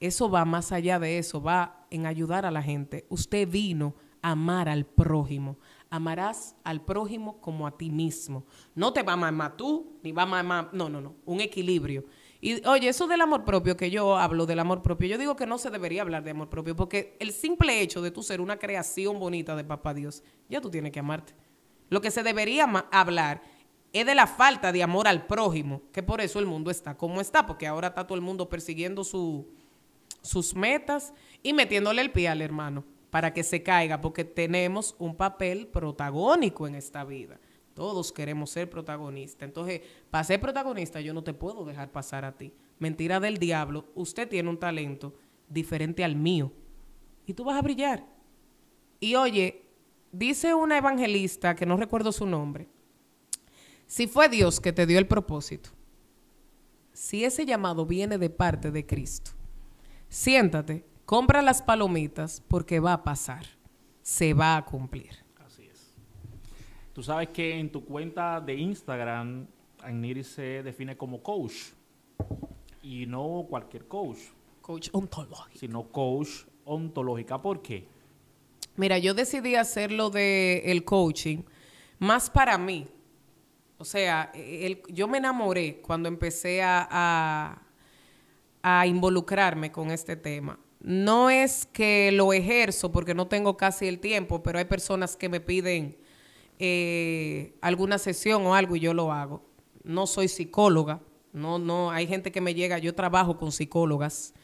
Eso va más allá de eso, va en ayudar a la gente. Usted vino a amar al prójimo, amarás al prójimo como a ti mismo. No te va a amar tú, ni va a amar, no, no, no, un equilibrio. Y oye, eso del amor propio, que yo hablo del amor propio, yo digo que no se debería hablar de amor propio, porque el simple hecho de tú ser una creación bonita de Papá Dios, ya tú tienes que amarte. Lo que se debería hablar es de la falta de amor al prójimo, que por eso el mundo está como está, porque ahora está todo el mundo persiguiendo sus metas y metiéndole el pie al hermano para que se caiga, porque tenemos un papel protagónico en esta vida. Todos queremos ser protagonistas. Entonces, para ser protagonista yo no te puedo dejar pasar a ti. Mentira del diablo, usted tiene un talento diferente al mío y tú vas a brillar. Y oye, dice una evangelista, que no recuerdo su nombre, si fue Dios que te dio el propósito, si ese llamado viene de parte de Cristo, siéntate compra las palomitas porque va a pasar, se va a cumplir. Así es. Tú sabes que en tu cuenta de Instagram, Agniri se define como coach y no cualquier coach. Coach ontológica. Sino coach ontológica. ¿Por qué? Mira, yo decidí hacerlo de el coaching más para mí. O sea, yo me enamoré cuando empecé a involucrarme con este tema. No es que lo ejerzo porque no tengo casi el tiempo, pero hay personas que me piden eh, alguna sesión o algo y yo lo hago. No soy psicóloga, no, no, hay gente que me llega, yo trabajo con psicólogas.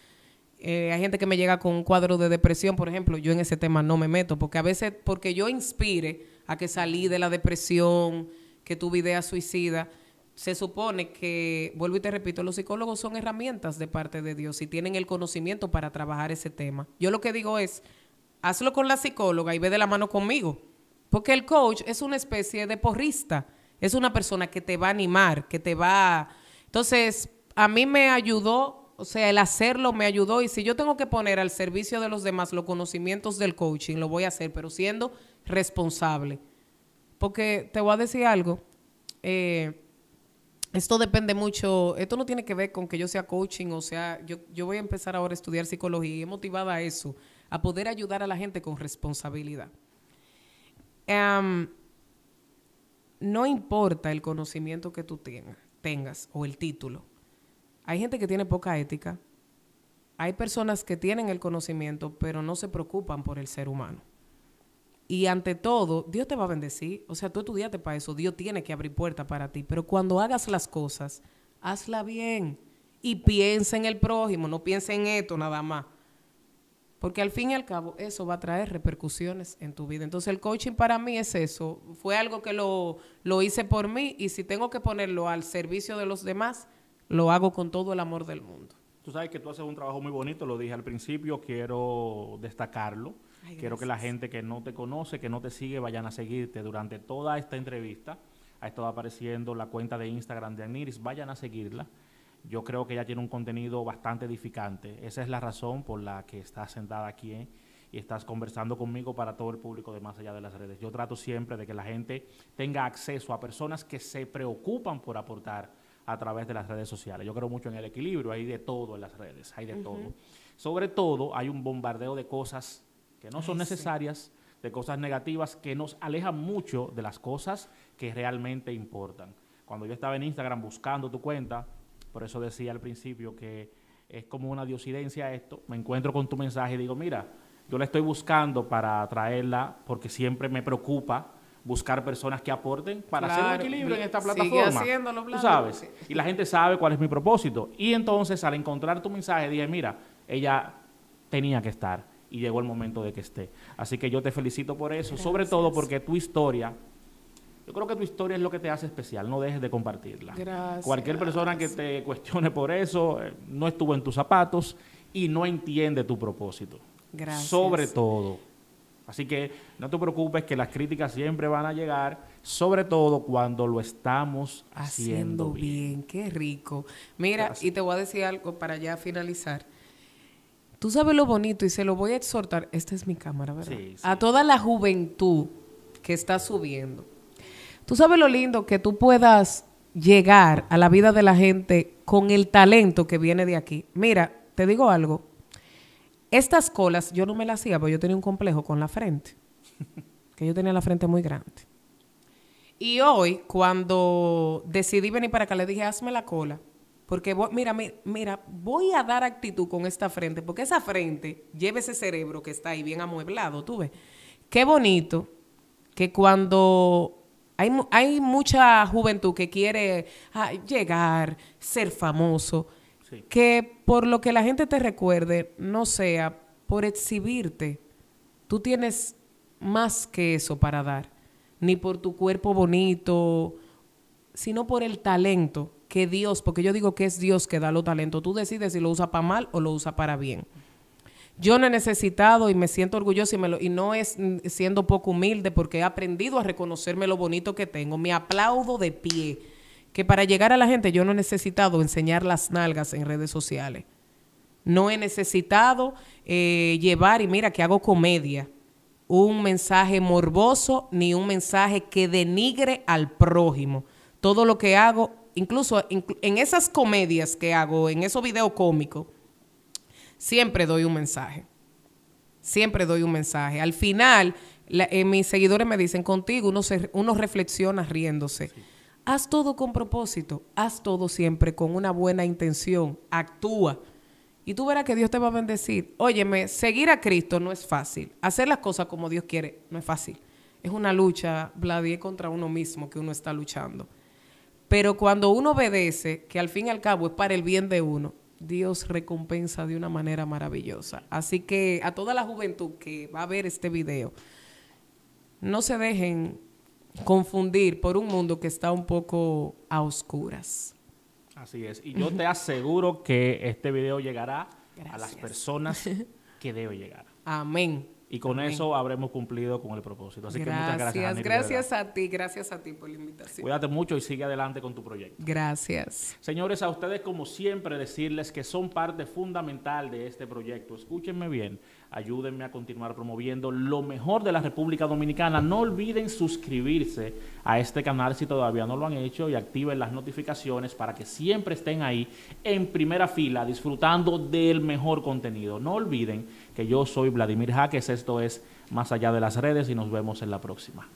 Eh, hay gente que me llega con un cuadro de depresión, por ejemplo, yo en ese tema no me meto, porque a veces, porque yo inspire a que salí de la depresión, que tuve ideas suicidas, se supone que, vuelvo y te repito, los psicólogos son herramientas de parte de Dios y tienen el conocimiento para trabajar ese tema. Yo lo que digo es, hazlo con la psicóloga y ve de la mano conmigo, porque el coach es una especie de porrista, es una persona que te va a animar, que te va... Entonces, a mí me ayudó, o sea, el hacerlo me ayudó y si yo tengo que poner al servicio de los demás los conocimientos del coaching, lo voy a hacer, pero siendo responsable. Porque te voy a decir algo. Eh, esto depende mucho, esto no tiene que ver con que yo sea coaching, o sea, yo, voy a empezar ahora a estudiar psicología y he motivado a eso, a poder ayudar a la gente con responsabilidad. no importa el conocimiento que tú tengas o el título. Hay gente que tiene poca ética, hay personas que tienen el conocimiento, pero no se preocupan por el ser humano. Y ante todo, Dios te va a bendecir. O sea, tú estudiaste para eso. Dios tiene que abrir puertas para ti. Pero cuando hagas las cosas, hazla bien. Y piensa en el prójimo, no piensa en esto nada más. Porque al fin y al cabo, eso va a traer repercusiones en tu vida. Entonces, el coaching para mí es eso. Fue algo que lo, lo hice por mí. Y si tengo que ponerlo al servicio de los demás, lo hago con todo el amor del mundo. Tú sabes que tú haces un trabajo muy bonito, lo dije al principio, quiero destacarlo Quiero que la gente que no te conoce, que no te sigue, vayan a seguirte durante toda esta entrevista. Ha estado apareciendo la cuenta de Instagram de Aniris, vayan a seguirla. Yo creo que ella tiene un contenido bastante edificante. Esa es la razón por la que estás sentada aquí ¿eh? y estás conversando conmigo para todo el público de más allá de las redes. Yo trato siempre de que la gente tenga acceso a personas que se preocupan por aportar a través de las redes sociales. Yo creo mucho en el equilibrio, hay de todo en las redes, hay de todo. Sobre todo hay un bombardeo de cosas que no son necesarias, de cosas negativas que nos alejan mucho de las cosas que realmente importan. Cuando yo estaba en Instagram buscando tu cuenta, por eso decía al principio que es como una diosidencia esto, me encuentro con tu mensaje y digo, mira, yo la estoy buscando para traerla porque siempre me preocupa buscar personas que aporten para hacer un equilibrio en esta plataforma. ¿Tú sabes? Y la gente sabe cuál es mi propósito. Y entonces al encontrar tu mensaje dije, mira, ella tenía que estar y llegó el momento de que esté. Así que yo te felicito por eso, sobre todo porque tu historia, yo creo que tu historia es lo que te hace especial, no dejes de compartirla. Gracias. Cualquier persona que te cuestione por eso, eh, no estuvo en tus zapatos y no entiende tu propósito. Gracias. Sobre todo. Así que no te preocupes que las críticas siempre van a llegar, sobre todo cuando lo estamos haciendo, bien. Qué rico. Mira, y te voy a decir algo para ya finalizar. Tú sabes lo bonito y se lo voy a exhortar. Esta es mi cámara, ¿verdad? A toda la juventud que está subiendo. Tú sabes lo lindo que tú puedas llegar a la vida de la gente con el talento que viene de aquí. Mira, te digo algo. Estas colas yo no me las hacía, porque yo tenía un complejo con la frente. que yo tenía la frente muy grande. Y hoy, cuando decidí venir para acá, le dije, hazme la cola. Porque mira, mira, voy a dar actitud con esta frente, porque esa frente lleva ese cerebro que está ahí bien amueblado, tú ves. Qué bonito que cuando hay, hay mucha juventud que quiere ah, llegar, ser famoso, que por lo que la gente te recuerde, no sea por exhibirte. Tú tienes más que eso para dar, ni por tu cuerpo bonito, sino por el talento que Dios, porque yo digo que es Dios que da los talentos, tú decides si lo usa para mal o lo usa para bien. Yo no he necesitado y me siento orgulloso y, lo, y no es mm, siendo poco humilde porque he aprendido a reconocerme lo bonito que tengo. Me aplaudo de pie. Que para llegar a la gente yo no he necesitado enseñar las nalgas en redes sociales. No he necesitado eh, llevar, y mira que hago comedia, un mensaje morboso ni un mensaje que denigre al prójimo. Todo lo que hago Incluso en esas comedias que hago, en esos videos cómicos, siempre doy un mensaje. Siempre doy un mensaje. Al final, eh, mis seguidores me dicen, contigo uno, se, reflexiona riéndose. Haz todo con propósito, haz todo siempre con una buena intención, actúa. Y tú verás que Dios te va a bendecir. Óyeme, seguir a Cristo no es fácil. Hacer las cosas como Dios quiere no es fácil. Es una lucha, Vladí, contra uno mismo que uno está luchando. Pero cuando uno obedece, que al fin y al cabo es para el bien de uno, Dios recompensa de una manera maravillosa. Así que a toda la juventud que va a ver este video, no se dejen confundir por un mundo que está un poco a oscuras. Así es. Y yo te aseguro que este video llegará a las personas que debe llegar. Amén. Y con eso habremos cumplido con el propósito. Así que muchas gracias. gracias a ti, gracias a ti por la invitación. Cuídate mucho y sigue adelante con tu proyecto. Gracias. Señores, a ustedes como siempre decirles que son parte fundamental de este proyecto. Escúchenme bien, ayúdenme a continuar promoviendo lo mejor de la República Dominicana. No olviden suscribirse a este canal si todavía no lo han hecho y activen las notificaciones para que siempre estén ahí en primera fila disfrutando del mejor contenido. No olviden que yo soy Vladimir Jaques, esto es Más allá de las redes y nos vemos en la próxima.